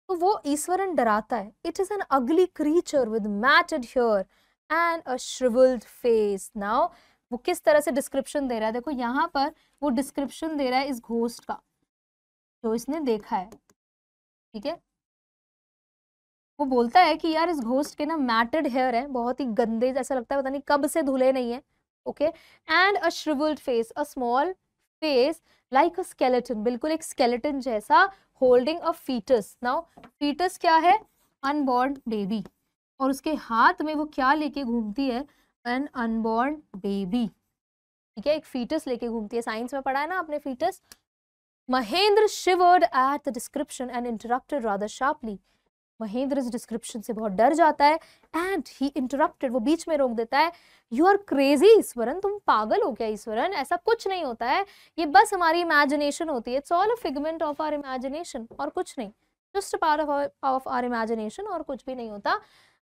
तो वो ईश्वरन डराता है it is an ugly creature with matted hair and a shrivelled face now वो किस तरह से डिस्क्रिप्शन दे रहा है देखो यहाँ पर वो डिस्क्रिप्शन दे रहा है इस घोस्ट का जो इसने देखा है ठीक है वो बोलता है कि यार इस घोस्ट के ना मैटेड हेयर है बहुत ही गंदे जैसा लगता है पता नहीं कब से धुले नहीं है okay and a shrivelled face a small face like a skeleton बिल्कुल एक स्केलेटन जैसा holding a foetus now foetus क्या है अनबॉर्न बेबी और उसके हाथ में वो क्या लेके घूमती है एन अनबॉर्न बेबी ठीक है एक फीटस लेके घूमती है साइंस में पढ़ा है ना आपने foetus Mahendra shivered at the description and interrupted Radha sharply Mahendra इस डिस्क्रिप्शन से बहुत डर जाता है एंड ही इंटरप्टेड वो बीच में रोक देता है यू आर क्रेजी ईश्वरन तुम पागल हो क्या ईश्वरन ऐसा कुछ नहीं होता है ये बस हमारी इमेजिनेशन होती है it's all a figment of our imagination और कुछ नहीं just part of our imagination और कुछ भी नहीं होता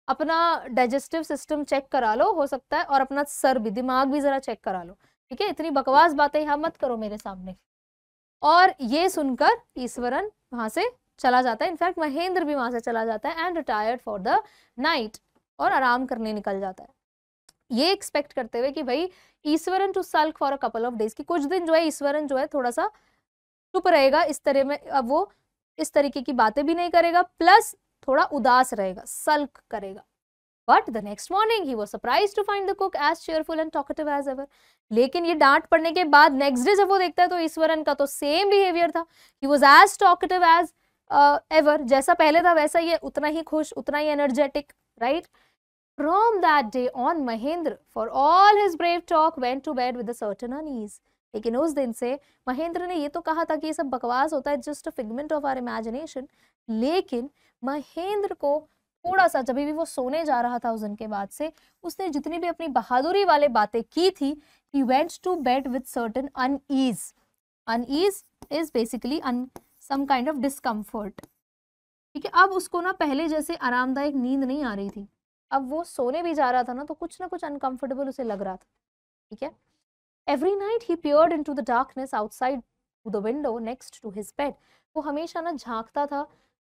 अपना डाइजेस्टिव सिस्टम चेक करा लो हो सकता है और अपना सर भी दिमाग भी ज़रा चेक करा लो ठीक है इतनी बकवास बातें यहाँ मत करो मेरे सामने और ये सुनकर ईश्वरन वहां से चला जाता है इनफैक्ट महेंद्र भी वहां से चला जाता है and retired for the night और आराम करने निकल जाता है ये एक्सपेक्ट करते हुए कि भाई Iswaran to sulk for a couple of days की कुछ दिन जो है ईश्वरन जो है थोड़ा सा चुप रहेगा इस तरह में अब वो इस तरीके की बातें भी नहीं करेगा प्लस थोड़ा उदास रहेगा सल्क करेगा but the next morning he was surprise to find the cook as cheerful and talkative as ever लेकिन ये डांट पड़ने के बाद नेक्स्ट डे जब वो देखता है तो ईश्वरन का तो सेम बिहेवियर था he was as talkative as ever जैसा पहले था वैसा ही उतना ही खुश उतना ही energetic right from that day on Mahendra for all his brave talk went to bed with certain unease लेकिन उस दिन से महेंद्र ने ये तो कहा था कि ये सब बकवास होता है just a figment of our imagination लेकिन महेंद्र को थोड़ा सा जब भी वो सोने जा रहा था उस दिन के बाद से उसने जितनी भी अपनी बहादुरी वाले बातें की थी he went to bed with certain unease unease is basically some kind of discomfort ठीक है अब उसको ना पहले जैसे आरामदायक नींद नहीं आ रही थी अब वो सोने भी जा रहा था ना तो कुछ ना कुछ अनकंफर्टेबल उसे लग रहा था ठीक है every night he peered in to the darkness outside the window next to his bed वो हमेशा ना झांकता था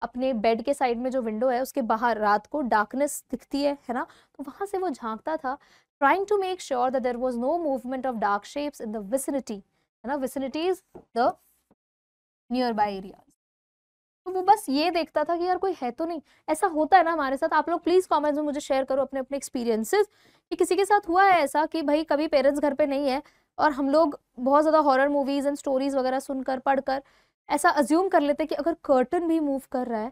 अपने बेड के साइड में जो विंडो है उसके बाहर रात को डार्कनेस दिखती है है ना तो वहाँ से वो झांकता था trying to make sure that there was no movement of dark shapes in vicinity है ना vicinity is the nearby area तो वो बस ये देखता था कि यार कोई है तो नहीं ऐसा होता है ना हमारे साथ आप लोग प्लीज़ कमेंट्स में मुझे शेयर करो अपने अपने एक्सपीरियंसेस कि किसी के साथ हुआ है ऐसा कि भाई कभी पेरेंट्स घर पे नहीं है और हम लोग बहुत ज़्यादा हॉरर मूवीज़ एंड स्टोरीज़ वगैरह सुनकर पढ़कर ऐसा अज्यूम कर लेते कि अगर कर्टन भी मूव कर रहा है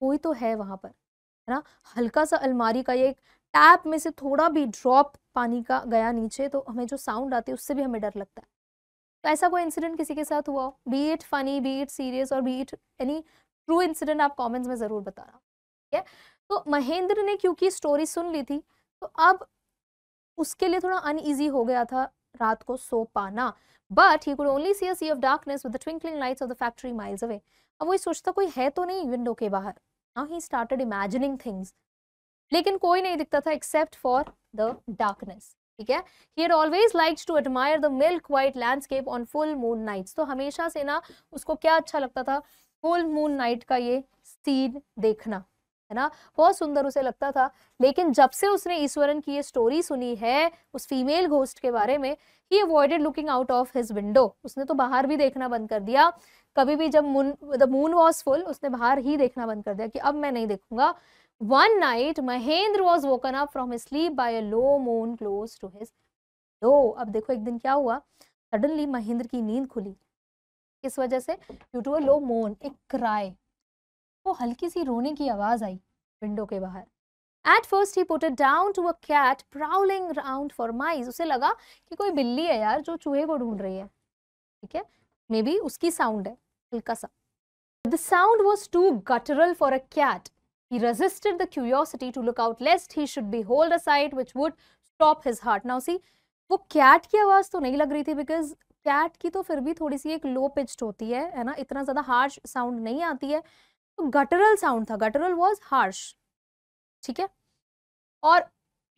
कोई तो है वहाँ पर है ना हल्का सा अलमारी का ये एक टैप में से थोड़ा भी ड्रॉप पानी का गया नीचे तो हमें जो साउंड आती है उससे भी हमें डर लगता है तो ऐसा कोई इंसिडेंट किसी के साथ हुआ be it funny be it serious और be it any true incident आप कॉमेंट्स में ज़रूर बताना ठीक है तो महेंद्र ने क्योंकि स्टोरी सुन ली थी तो अब उसके लिए थोड़ा अनईजी हो गया था रात को सो पाना but he could only see a sea of darkness with the twinkling lights of the factory miles away अब वो सोचता कोई है तो नहीं विंडो के बाहर now he started imagining things लेकिन कोई नहीं दिखता था एक्सेप्ट फॉर द डार्कनेस ठीक है he had always likes to admire the milk white landscape on full moon nights तो हमेशा से ना उसको क्या अच्छा लगता था फुल मून नाइट का ये सीन देखना है ना बहुत सुंदर उसे लगता था लेकिन जब से उसने ईश्वरन की ये स्टोरी सुनी है उस फीमेल घोस्ट के बारे में he avoided looking out of his window उसने तो बाहर भी देखना बंद कर दिया कभी भी जब moon the moon was full उसने बाहर ही देखना बंद कर दिया कि अब मैं नहीं देखूंगा one night Mahendra was woken up from sleep sleep a low moan close to his his अब देखो एक दिन क्या हुआ सडनली महेंद्र की नींद खुली किस वजह से ड्यू टू अ लो मोन एक क्राई वो हल्की सी रोने की आवाज़ आई विंडो के बाहर at first he put down to a cat prowling round for mice उसे लगा कि कोई बिल्ली है यार जो चूहे को ढूंढ रही है ठीक है मे बी उसकी साउंड है हल्का सा the sound was too guttural for a cat He resisted the curiosity to look out lest he should behold a sight which would stop his heart. Now see, wo cat ki awaaz to nahi lag rahi thi because cat ki to fir bhi thodi si ek low pitched hoti hai hai na itna zyada harsh sound nahi aati hai guttural sound था गटरल वॉज हार्श ठीक है और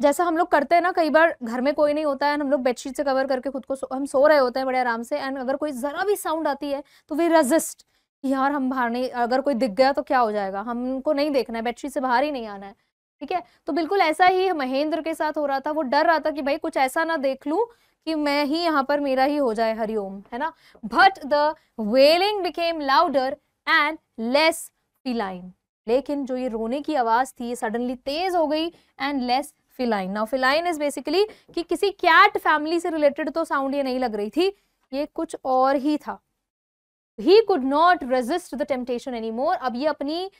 जैसा हम लोग करते हैं ना कई बार घर में कोई नहीं होता है हम लोग बेडशीट से कवर करके खुद को सो, हम सो रहे होते हैं बड़े आराम से एंड अगर कोई ज़रा भी साउंड आती है तो वी रजिस्ट यार हम बाहर नहीं अगर कोई दिख गया तो क्या हो जाएगा हमको नहीं देखना है बेडशीट से बाहर ही नहीं आना है ठीक है तो बिल्कुल ऐसा ही महेंद्र के साथ हो रहा था वो डर रहा था कि भाई कुछ ऐसा ना देख लू कि मैं ही यहाँ पर मेरा ही हो जाए हरिओम है ना but the wailing became louder and less feline लेकिन जो ये रोने की आवाज़ थी ये सडनली तेज़ हो गई and less feline now feline is basically कि किसी कैट फैमिली से रिलेटेड तो साउंड ये नहीं लग रही थी ये कुछ और ही था he could not resist the temptation any more अब ये अपनी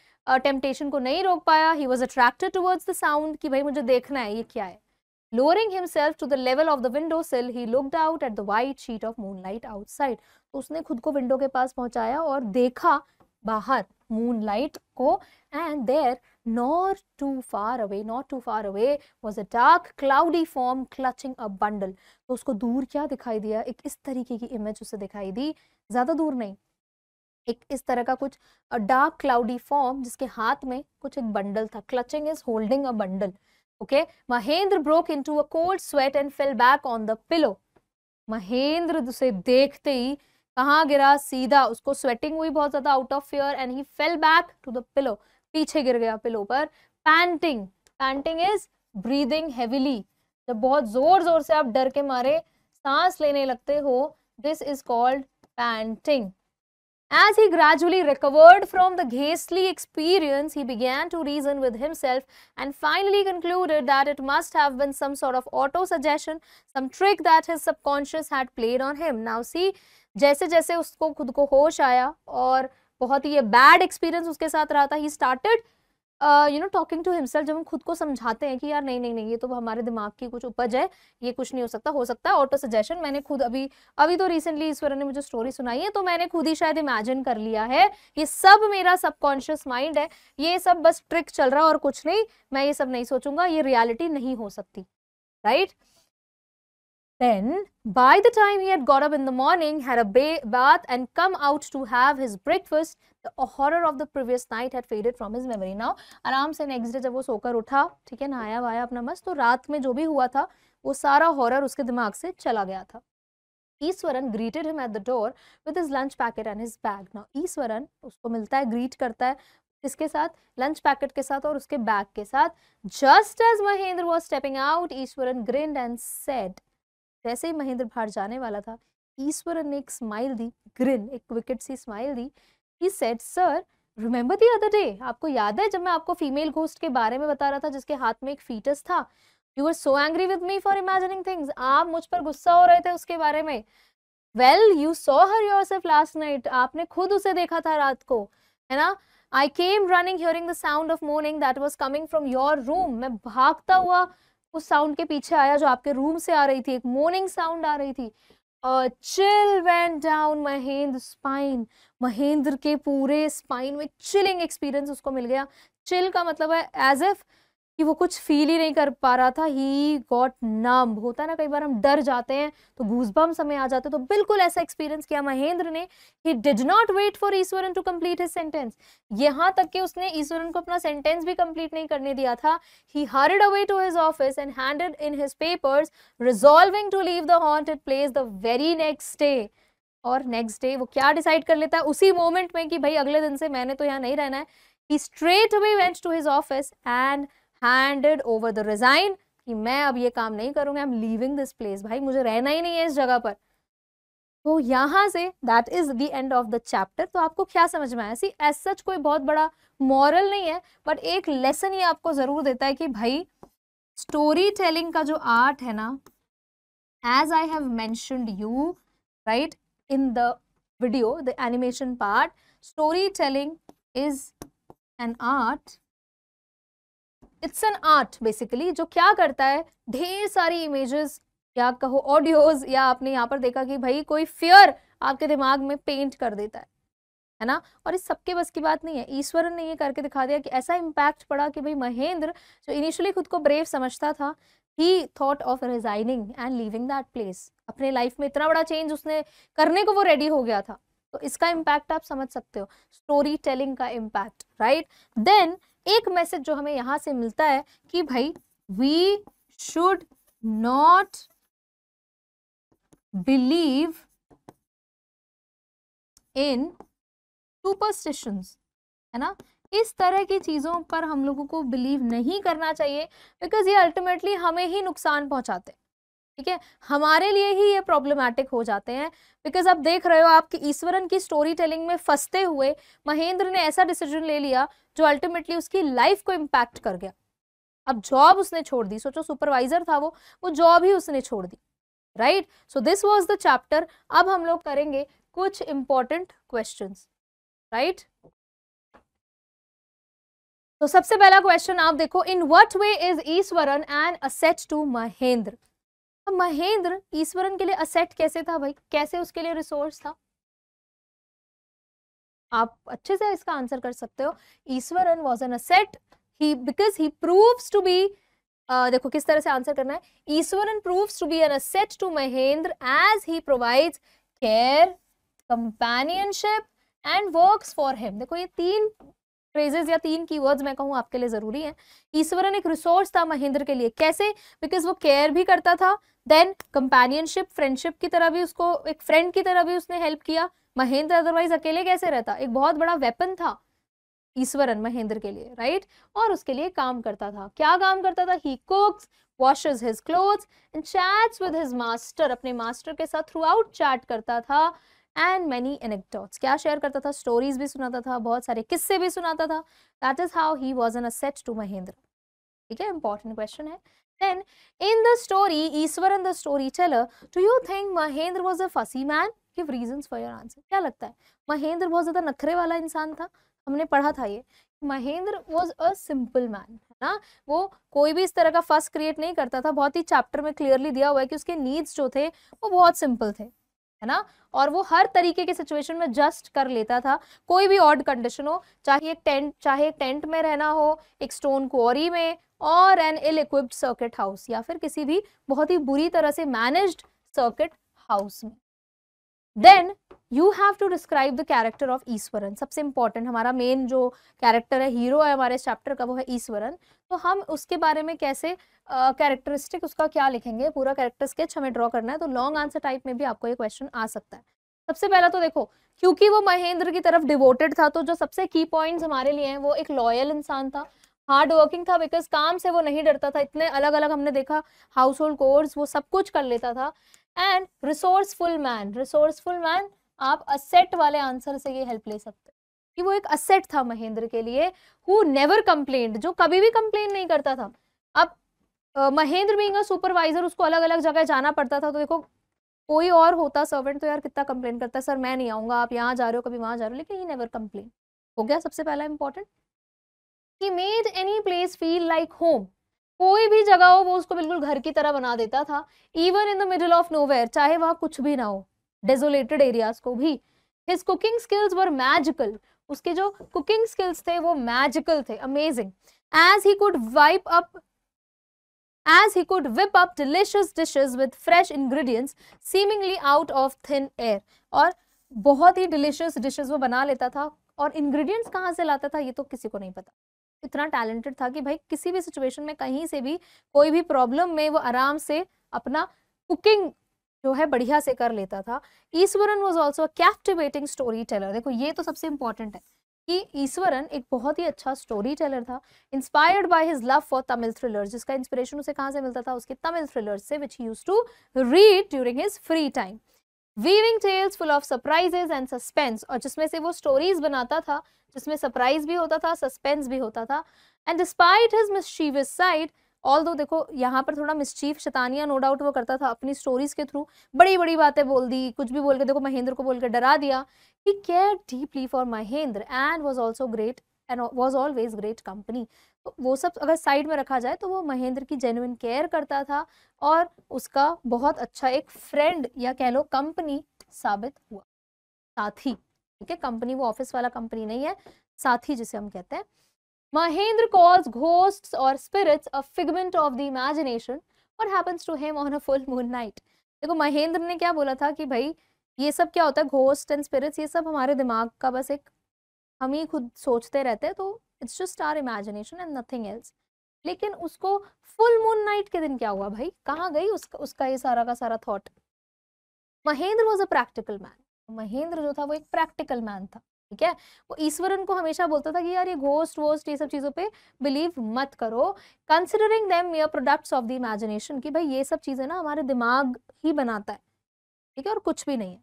टेम्पटेशन uh, को नहीं रोक पाया he was attracted towards the sound कि भाई मुझे देखना है ये क्या है lowering himself to the level of the window sill he looked out at the white sheet of moonlight outside तो उसने खुद को विंडो के पास पहुंचाया और देखा bahar moonlight को and there nor too far away not too far away was a dark cloudy form clutching a bundle तो उसको दूर क्या दिखाई दिया एक इस तरीके की इमेज उसे दिखाई दी ज़्यादा दूर नहीं एक इस तरह का कुछ अ डार्क क्लाउडी फॉर्म जिसके हाथ में कुछ एक बंडल था clutching is holding a bundle okay Mahendra broke into a cold sweat and fell back on the pillow Mahendra उसे देखते ही कहाँ गिरा सीधा उसको स्वेटिंग हुई बहुत ज्यादा out of fear and he fell back to the pillow पीछे गिर गया पिलो पर panting panting is breathing heavily जब बहुत जोर जोर से आप डर के मारे सांस लेने लगते हो this is called panting As he gradually recovered from the ghastly experience, he began to reason with himself and finally concluded that it must have been some sort of auto suggestion, some trick that his subconscious had played on him. Now, see, जैसे जैसे उसको खुद को होश आया और बहुत ही ये बैड एक्सपीरियंस उसके साथ रहा था ही started you know talking to himself जब हम खुद को समझाते हैं कि यार नहीं नहीं नहीं ये तो हमारे दिमाग की कुछ उपज है ये कुछ नहीं हो सकता हो सकता है ऑटो सजेशन मैंने खुद अभी अभी तो रिसेंटली ईश्वर ने मुझे स्टोरी सुनाई है तो मैंने खुद ही शायद इमेजिन कर लिया है ये सब मेरा सबकॉन्शियस माइंड है ये सब बस ट्रिक चल रहा है और कुछ नहीं मैं ये सब नहीं सोचूंगा ये रियालिटी नहीं हो सकती right right? Then, by the time he had got up in the morning, had a ba bath, and come out to have his breakfast, the horror of the previous night had faded from his memory. Now, aram se next day jab wo sokar utha theek hai nahaya waya apna mast to raat mein jo bhi hua tha wo sara horror uske dimag se chala gaya tha Iswaran greeted him at the door with his lunch packet and his bag now Iswaran उसको मिलता है ग्रीट करता है इसके साथ लंच पैकेट के साथ और उसके बैग के साथ just as Mahendra was stepping out Iswaran grinned and said जैसे ही महेंद्र बाहर जाने वाला था ईश्वरन ने एक स्माइल दी ग्रिन एक विकेट सी स्माइल दी he said sir remember the other day आपको याद है जब मैं आपको फीमेल घोस्ट के बारे में बता रहा था जिसके हाथ में एक फीटस था you are so angry with me for imagining things आप मुझ पर गुस्सा हो रहे थे उसके बारे में well you saw her yourself last night आपने खुद उसे देखा था रात को है ना I came running hearing the sound of moaning that was coming from your room मैं भागता हुआ उस साउंड के पीछे आया जो आपके रूम से आ रही थी एक मोर्निंग साउंड आ रही थी chill went down Mahendra spine Mahendra के पूरे स्पाइन में चिलिंग एक्सपीरियंस उसको मिल गया चिल का मतलब है एज इफ कि वो कुछ फील ही नहीं कर पा रहा था ही गॉट नम होता ना कई बार हम डर जाते हैं तो घूसबम समय आ जाते हैं तो बिल्कुल ऐसा एक्सपीरियंस किया महेंद्र ने he did not wait for Iswaran to complete his sentence यहाँ तक कि उसने ईश्वरन को अपना सेंटेंस भी कंप्लीट नहीं करने दिया था he hurried away to his office and handed in his papers resolving to leave the haunted place the very next day और नेक्स्ट डे वो क्या डिसाइड कर लेता है उसी मोमेंट में कि भाई अगले दिन से मैंने तो यहाँ नहीं रहना है he straight away went to his office and handed over the resign कि मैं अब ये काम नहीं करूंगा I am leaving this place भाई मुझे रहना ही नहीं है इस जगह पर तो यहाँ से that is the end of the chapter तो आपको क्या समझ में आया सी एज सच कोई बहुत बड़ा मॉरल नहीं है बट एक लेसन ये आपको जरूर देता है कि भाई स्टोरी टेलिंग का जो आर्ट है ना as I have mentioned you right in the video the animation part story telling is an art it's an art basically जो क्या करता है ढेर सारी इमेजेस या कहो ऑडियोज या आपने यहाँ पर देखा कि भाई कोई फियर आपके दिमाग में पेंट कर देता है है ना और इस सबके बस की बात नहीं है ईश्वर ने ये करके दिखा दिया कि ऐसा इम्पैक्ट पड़ा कि भाई महेंद्र जो इनिशियली खुद को ब्रेव समझता था he thought of resigning and leaving that place अपने लाइफ में इतना बड़ा चेंज उसने करने को वो रेडी हो गया था तो इसका इम्पैक्ट आप समझ सकते हो स्टोरी टेलिंग का इम्पैक्ट राइट देन एक मैसेज जो हमें यहां से मिलता है कि भाई we should not believe in superstitions है ना इस तरह की चीज़ों पर हम लोगों को बिलीव नहीं करना चाहिए बिकॉज ये अल्टीमेटली हमें ही नुकसान पहुंचाते हैं ठीक है हमारे लिए ही ये प्रॉब्लमैटिक हो जाते हैं बिकॉज आप देख रहे हो आपके ईश्वरन की स्टोरी टेलिंग में फंसते हुए महेंद्र ने ऐसा डिसीजन ले लिया जो अल्टीमेटली उसकी लाइफ को इम्पैक्ट कर गया अब जॉब उसने छोड़ दी सोचो सुपरवाइजर था वो वो जॉब ही उसने छोड़ दी right so this was the chapter अब हम लोग करेंगे कुछ इंपॉर्टेंट क्वेश्चन राइट तो सबसे पहला क्वेश्चन आप देखो in what way is Iswaran an asset to Mahendra तो महेंद्र ईश्वरन के लिए असेट कैसे था भाई कैसे उसके लिए रिसोर्स था आप अच्छे से इसका आंसर कर सकते हो Iswaran was an asset he because he proves to be देखो किस तरह से आंसर करना है Iswaran proves to be an asset to Mahendra as he provides care companionship and works for him देखो ये तीन फ्रेजेस या तीन कीवर्ड्स मैं कहूँ आपके लिए जरूरी है ईश्वरन एक रिसोर्स था महेंद्र के लिए कैसे बिकॉज वो केयर भी करता था देन कंपेनियनशिप फ्रेंडशिप की तरह भी उसको एक फ्रेंड की तरह भी उसने हेल्प किया महेंद्र अदरवाइज अकेले कैसे रहता एक बहुत बड़ा वेपन था ईश्वरन महेंद्र के लिए राइट right? और उसके लिए काम करता था क्या काम करता था he cooks washes his cloth and chats with his master अपने मास्टर के साथ थ्रू आउट चैट करता था एंड मैनी एनेक्टॉट्स क्या शेयर करता था स्टोरीज भी सुनाता था बहुत सारे किस्से भी सुनाता था that is how he was an asset to Mahendra ठीक है इंपॉर्टेंट क्वेश्चन है Then in the story, Iswaran the storyteller, do you think Mahendra was a fussy man? Give reasons for your answer. क्या लगता है महेंद्र बहुत ज़्यादा नखरे वाला इंसान था हमने पढ़ा था ये Mahendra was a simple man है ना वो कोई भी इस तरह का फर्स्ट क्रिएट नहीं करता था बहुत ही चैप्टर में क्लियरली दिया हुआ है कि उसके नीड्स जो थे वो बहुत सिंपल थे है ना और वो हर तरीके के सिचुएशन में जस्ट कर लेता था कोई भी ऑड कंडीशन हो चाहे एक टेंट चाहे एक टेंट में रहना हो एक स्टोन क्वारी में और an ill equipped circuit house या फिर किसी भी बहुत ही बुरी तरह से मैनेज्ड सर्किट हाउस में then you have to describe the character of Iswaran सबसे इंपॉर्टेंट हमारा मेन जो कैरेक्टर है हीरो है हमारे चैप्टर का वो है ईश्वरन तो हम उसके बारे में कैसे कैरेक्टरिस्टिक uh, उसका क्या लिखेंगे पूरा कैरेक्टर स्केच हमें ड्रॉ करना है तो लॉन्ग आंसर टाइप में भी आपको ये क्वेश्चन आ सकता है सबसे पहला तो देखो क्योंकि वो महेंद्र की तरफ डिवोटेड था तो जो सबसे की पॉइंट्स हमारे लिए हैं वो एक लॉयल इंसान था हार्ड वर्किंग था बिकॉज काम से वो नहीं डरता था इतने अलग अलग हमने देखा हाउस होल्ड कोर्स वो सब कुछ कर लेता था and resourceful man resourceful man आप असेट वाले आंसर से ये हेल्प ले सकते हो कि वो एक असेट था महेंद्र के लिए हु नेवर कंप्लेंड जो कभी भी कंप्लेन नहीं करता था अब uh, महेंद्र बींग सुपरवाइजर उसको अलग अलग जगह जाना पड़ता था तो देखो कोई और होता सर्वेंट तो यार कितना कंप्लेन करता है सर मैं नहीं आऊंगा आप यहाँ जा रहे हो कभी वहां जा रहे हो लेकिन ही नेवर कंप्लेन हो गया सबसे पहला important he made any place feel like home कोई भी जगह हो वो उसको बिल्कुल घर की तरह बना देता था even in the middle of nowhere चाहे वहां कुछ भी ना हो डेजोलेटेड एरियाज को भी his cooking skills were magical उसके जो कुकिंग स्किल्स थे वो मैजिकल थे amazing as he could whip up as he could whip up delicious dishes with fresh ingredients seemingly out of thin air और बहुत ही delicious dishes वो बना लेता था और ingredients कहाँ से लाता था ये तो किसी को नहीं पता इतना टैलेंटेड था कि भाई किसी भी सिचुएशन में कहीं से भी कोई भी प्रॉब्लम में वो आराम से अपना कुकिंग जो है बढ़िया से कर लेता था Iswaran was also captivating story teller देखो ये तो सबसे इंपॉर्टेंट है कि ईश्वरन एक बहुत ही अच्छा स्टोरी टेलर था inspired by his love for Tamil thrillers जिसका इंस्पिरेशन उसे कहाँ से मिलता था उसके तमिल थ्रिलर्स से which use to read during his free time weaving tales full of surprises and suspense और जिसमें से वो स्टोरीज बनाता था जिसमें सरप्राइज भी होता था सस्पेंस भी होता था and despite his mischievous side although देखो यहाँ पर थोड़ा मिसचीफ शतानिया नो डाउट वो करता था अपनी स्टोरीज के थ्रू बड़ी बड़ी बातें बोल दी कुछ भी बोल के देखो महेंद्र को बोल के डरा दिया he care deeply for Mahendra and was also great and was always great company तो वो सब अगर साइड में रखा जाए तो वो महेंद्र की जेन्यन केयर करता था और उसका बहुत अच्छा एक फ्रेंड या कह लो कंपनी साबित हुआ साथ ही ठीक है कंपनी वो ऑफिस वाला कंपनी नहीं है साथी जिसे हम कहते हैं महेंद्र कॉल्स घोस्ट और spirits a figment of the imagination और happens to him on a full moon night देखो महेंद्र ने क्या बोला था कि भाई ये सब क्या होता है घोस्ट एंड स्पिरिट्स ये सब हमारे दिमाग का बस एक हम ही खुद सोचते रहते हैं तो it's just our imagination and nothing else लेकिन उसको फुल मून नाइट के दिन क्या हुआ भाई कहाँ गई उसका उसका ये सारा का सारा thought Mahendra was a practical man Mahendra जो था वो एक प्रैक्टिकल मैन था ठीक है वो ईश्वरन को हमेशा बोलता था कि यार ये घोस्ट वोस्ट ये सब चीज़ों पे बिलीव मत करो कंसिडरिंग देम ये प्रोडक्ट्स ऑफ द इमेजिनेशन कि भाई ये सब चीज़ें ना हमारे दिमाग ही बनाता है ठीक है और कुछ भी नहीं है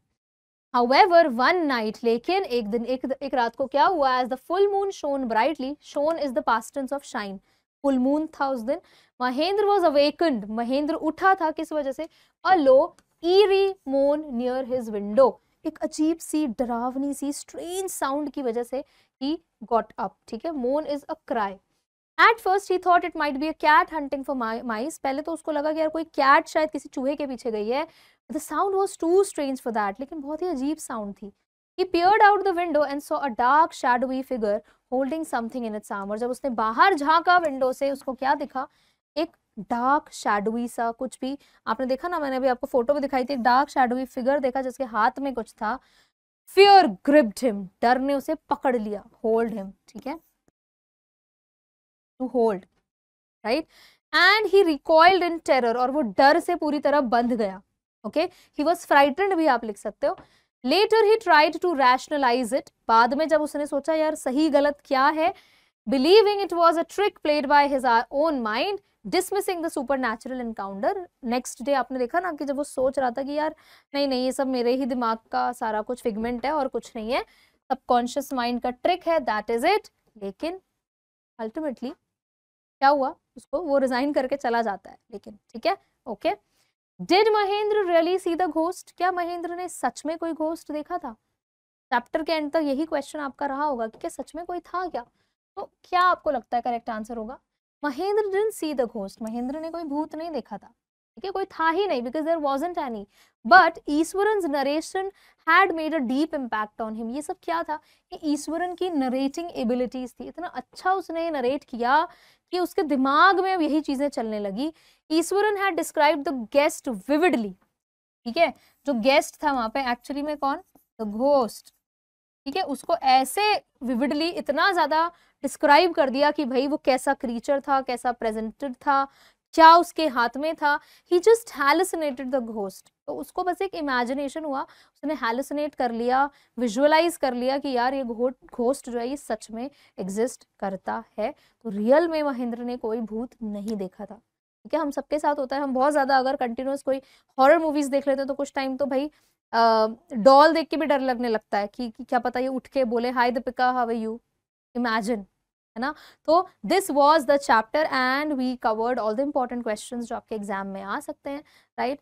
However, one night, लेकिन एक दिन एक, एक रात को क्या हुआ as the full moon shone brightly shone is the past tense of shine full moon था उस दिन महेंद्र वॉज अवेकंड महेंद्र उठा था किस वजह से a low eerie moan near his window एक अजीब सी डरावनी सी स्ट्रेंज साउंड की वजह से ही गॉट अप ठीक है moan is a cry at first he thought it might be a cat hunting for mice पहले तो उसको लगा कि यार कोई कैट शायद किसी चूहे के पीछे गई है the sound was too strange for that लेकिन बहुत ही अजीब साउंड थी he peered out the window and saw a dark shadowy figure holding something in its arm और जब उसने बाहर झांका विंडो से उसको क्या दिखा एक डार्क शेडोई सा कुछ भी आपने देखा ना मैंने अभी आपको फोटो भी दिखाई थी डार्क शेडोई फिगर देखा जिसके हाथ में कुछ था फियर ग्रिप्ड हिम डर ने उसे पकड़ लिया होल्ड हिम ठीक है to hold right and he recoiled in terror और वो डर से पूरी तरह बंध गया ओके ही वॉज फ्राइटेंड भी आप लिख सकते हो later he tried to rationalise it बाद में जब उसने सोचा यार सही गलत क्या है believing it was a trick played by his own mind dismissing the supernatural encounter next day आपने देखा ना कि जब वो सोच रहा था कि यार नहीं नहीं ये सब मेरे ही दिमाग का सारा कुछ फिगमेंट है और कुछ नहीं है कॉन्शियस माइंड का ट्रिक है दैट इज इट लेकिन अल्टीमेटली क्या हुआ उसको वो रिजाइन करके चला जाता है लेकिन ठीक है okay did Mahendra really see the ghost क्या महेंद्र ने सच में कोई घोस्ट देखा था चैप्टर के एंड तक यही क्वेश्चन आपका रहा होगा कि क्या सच में कोई था क्या तो क्या आपको लगता है करेक्ट आंसर होगा महेंद्र डिन सी द घोस्ट महेंद्र ने कोई भूत नहीं देखा था ठीक है कोई था ही नहीं because there wasn't any but Iswaran narration had made a deep impact on him ये सब क्या था कि ईश्वरन की नरेटिंग एबिलिटीज थी इतना अच्छा उसने नरेट किया कि उसके दिमाग में अब यही चीजें चलने लगी Iswaran had describe the ghost vividly ठीक है जो गेस्ट था वहां पे एक्चुअली में कौन द घोस्ट ठीक है उसको ऐसे विविडली इतना ज्यादा डिस्क्राइब कर दिया कि भाई वो कैसा क्रीचर था कैसा प्रेजेंटेड था क्या उसके हाथ में था he just hallucinated the ghost तो उसको बस एक इमेजिनेशन हुआ उसने हेलुसिनेट कर लिया विजुअलाइज कर लिया कि यार ये घोस्ट जो है ये सच में एग्जिस्ट करता है तो रियल में महेंद्र ने कोई भूत नहीं देखा था ठीक है हम सबके साथ होता है हम बहुत ज़्यादा अगर कंटिन्यूस कोई हॉरर मूवीज देख लेते हैं तो कुछ टाइम तो भाई डॉल देख के भी डर लगने लगता है कि, कि क्या पता ये उठ के बोले hi Deepika how you imagine है ना तो this was the chapter and we covered all the important question जो आपके एग्जाम में आ सकते हैं राइट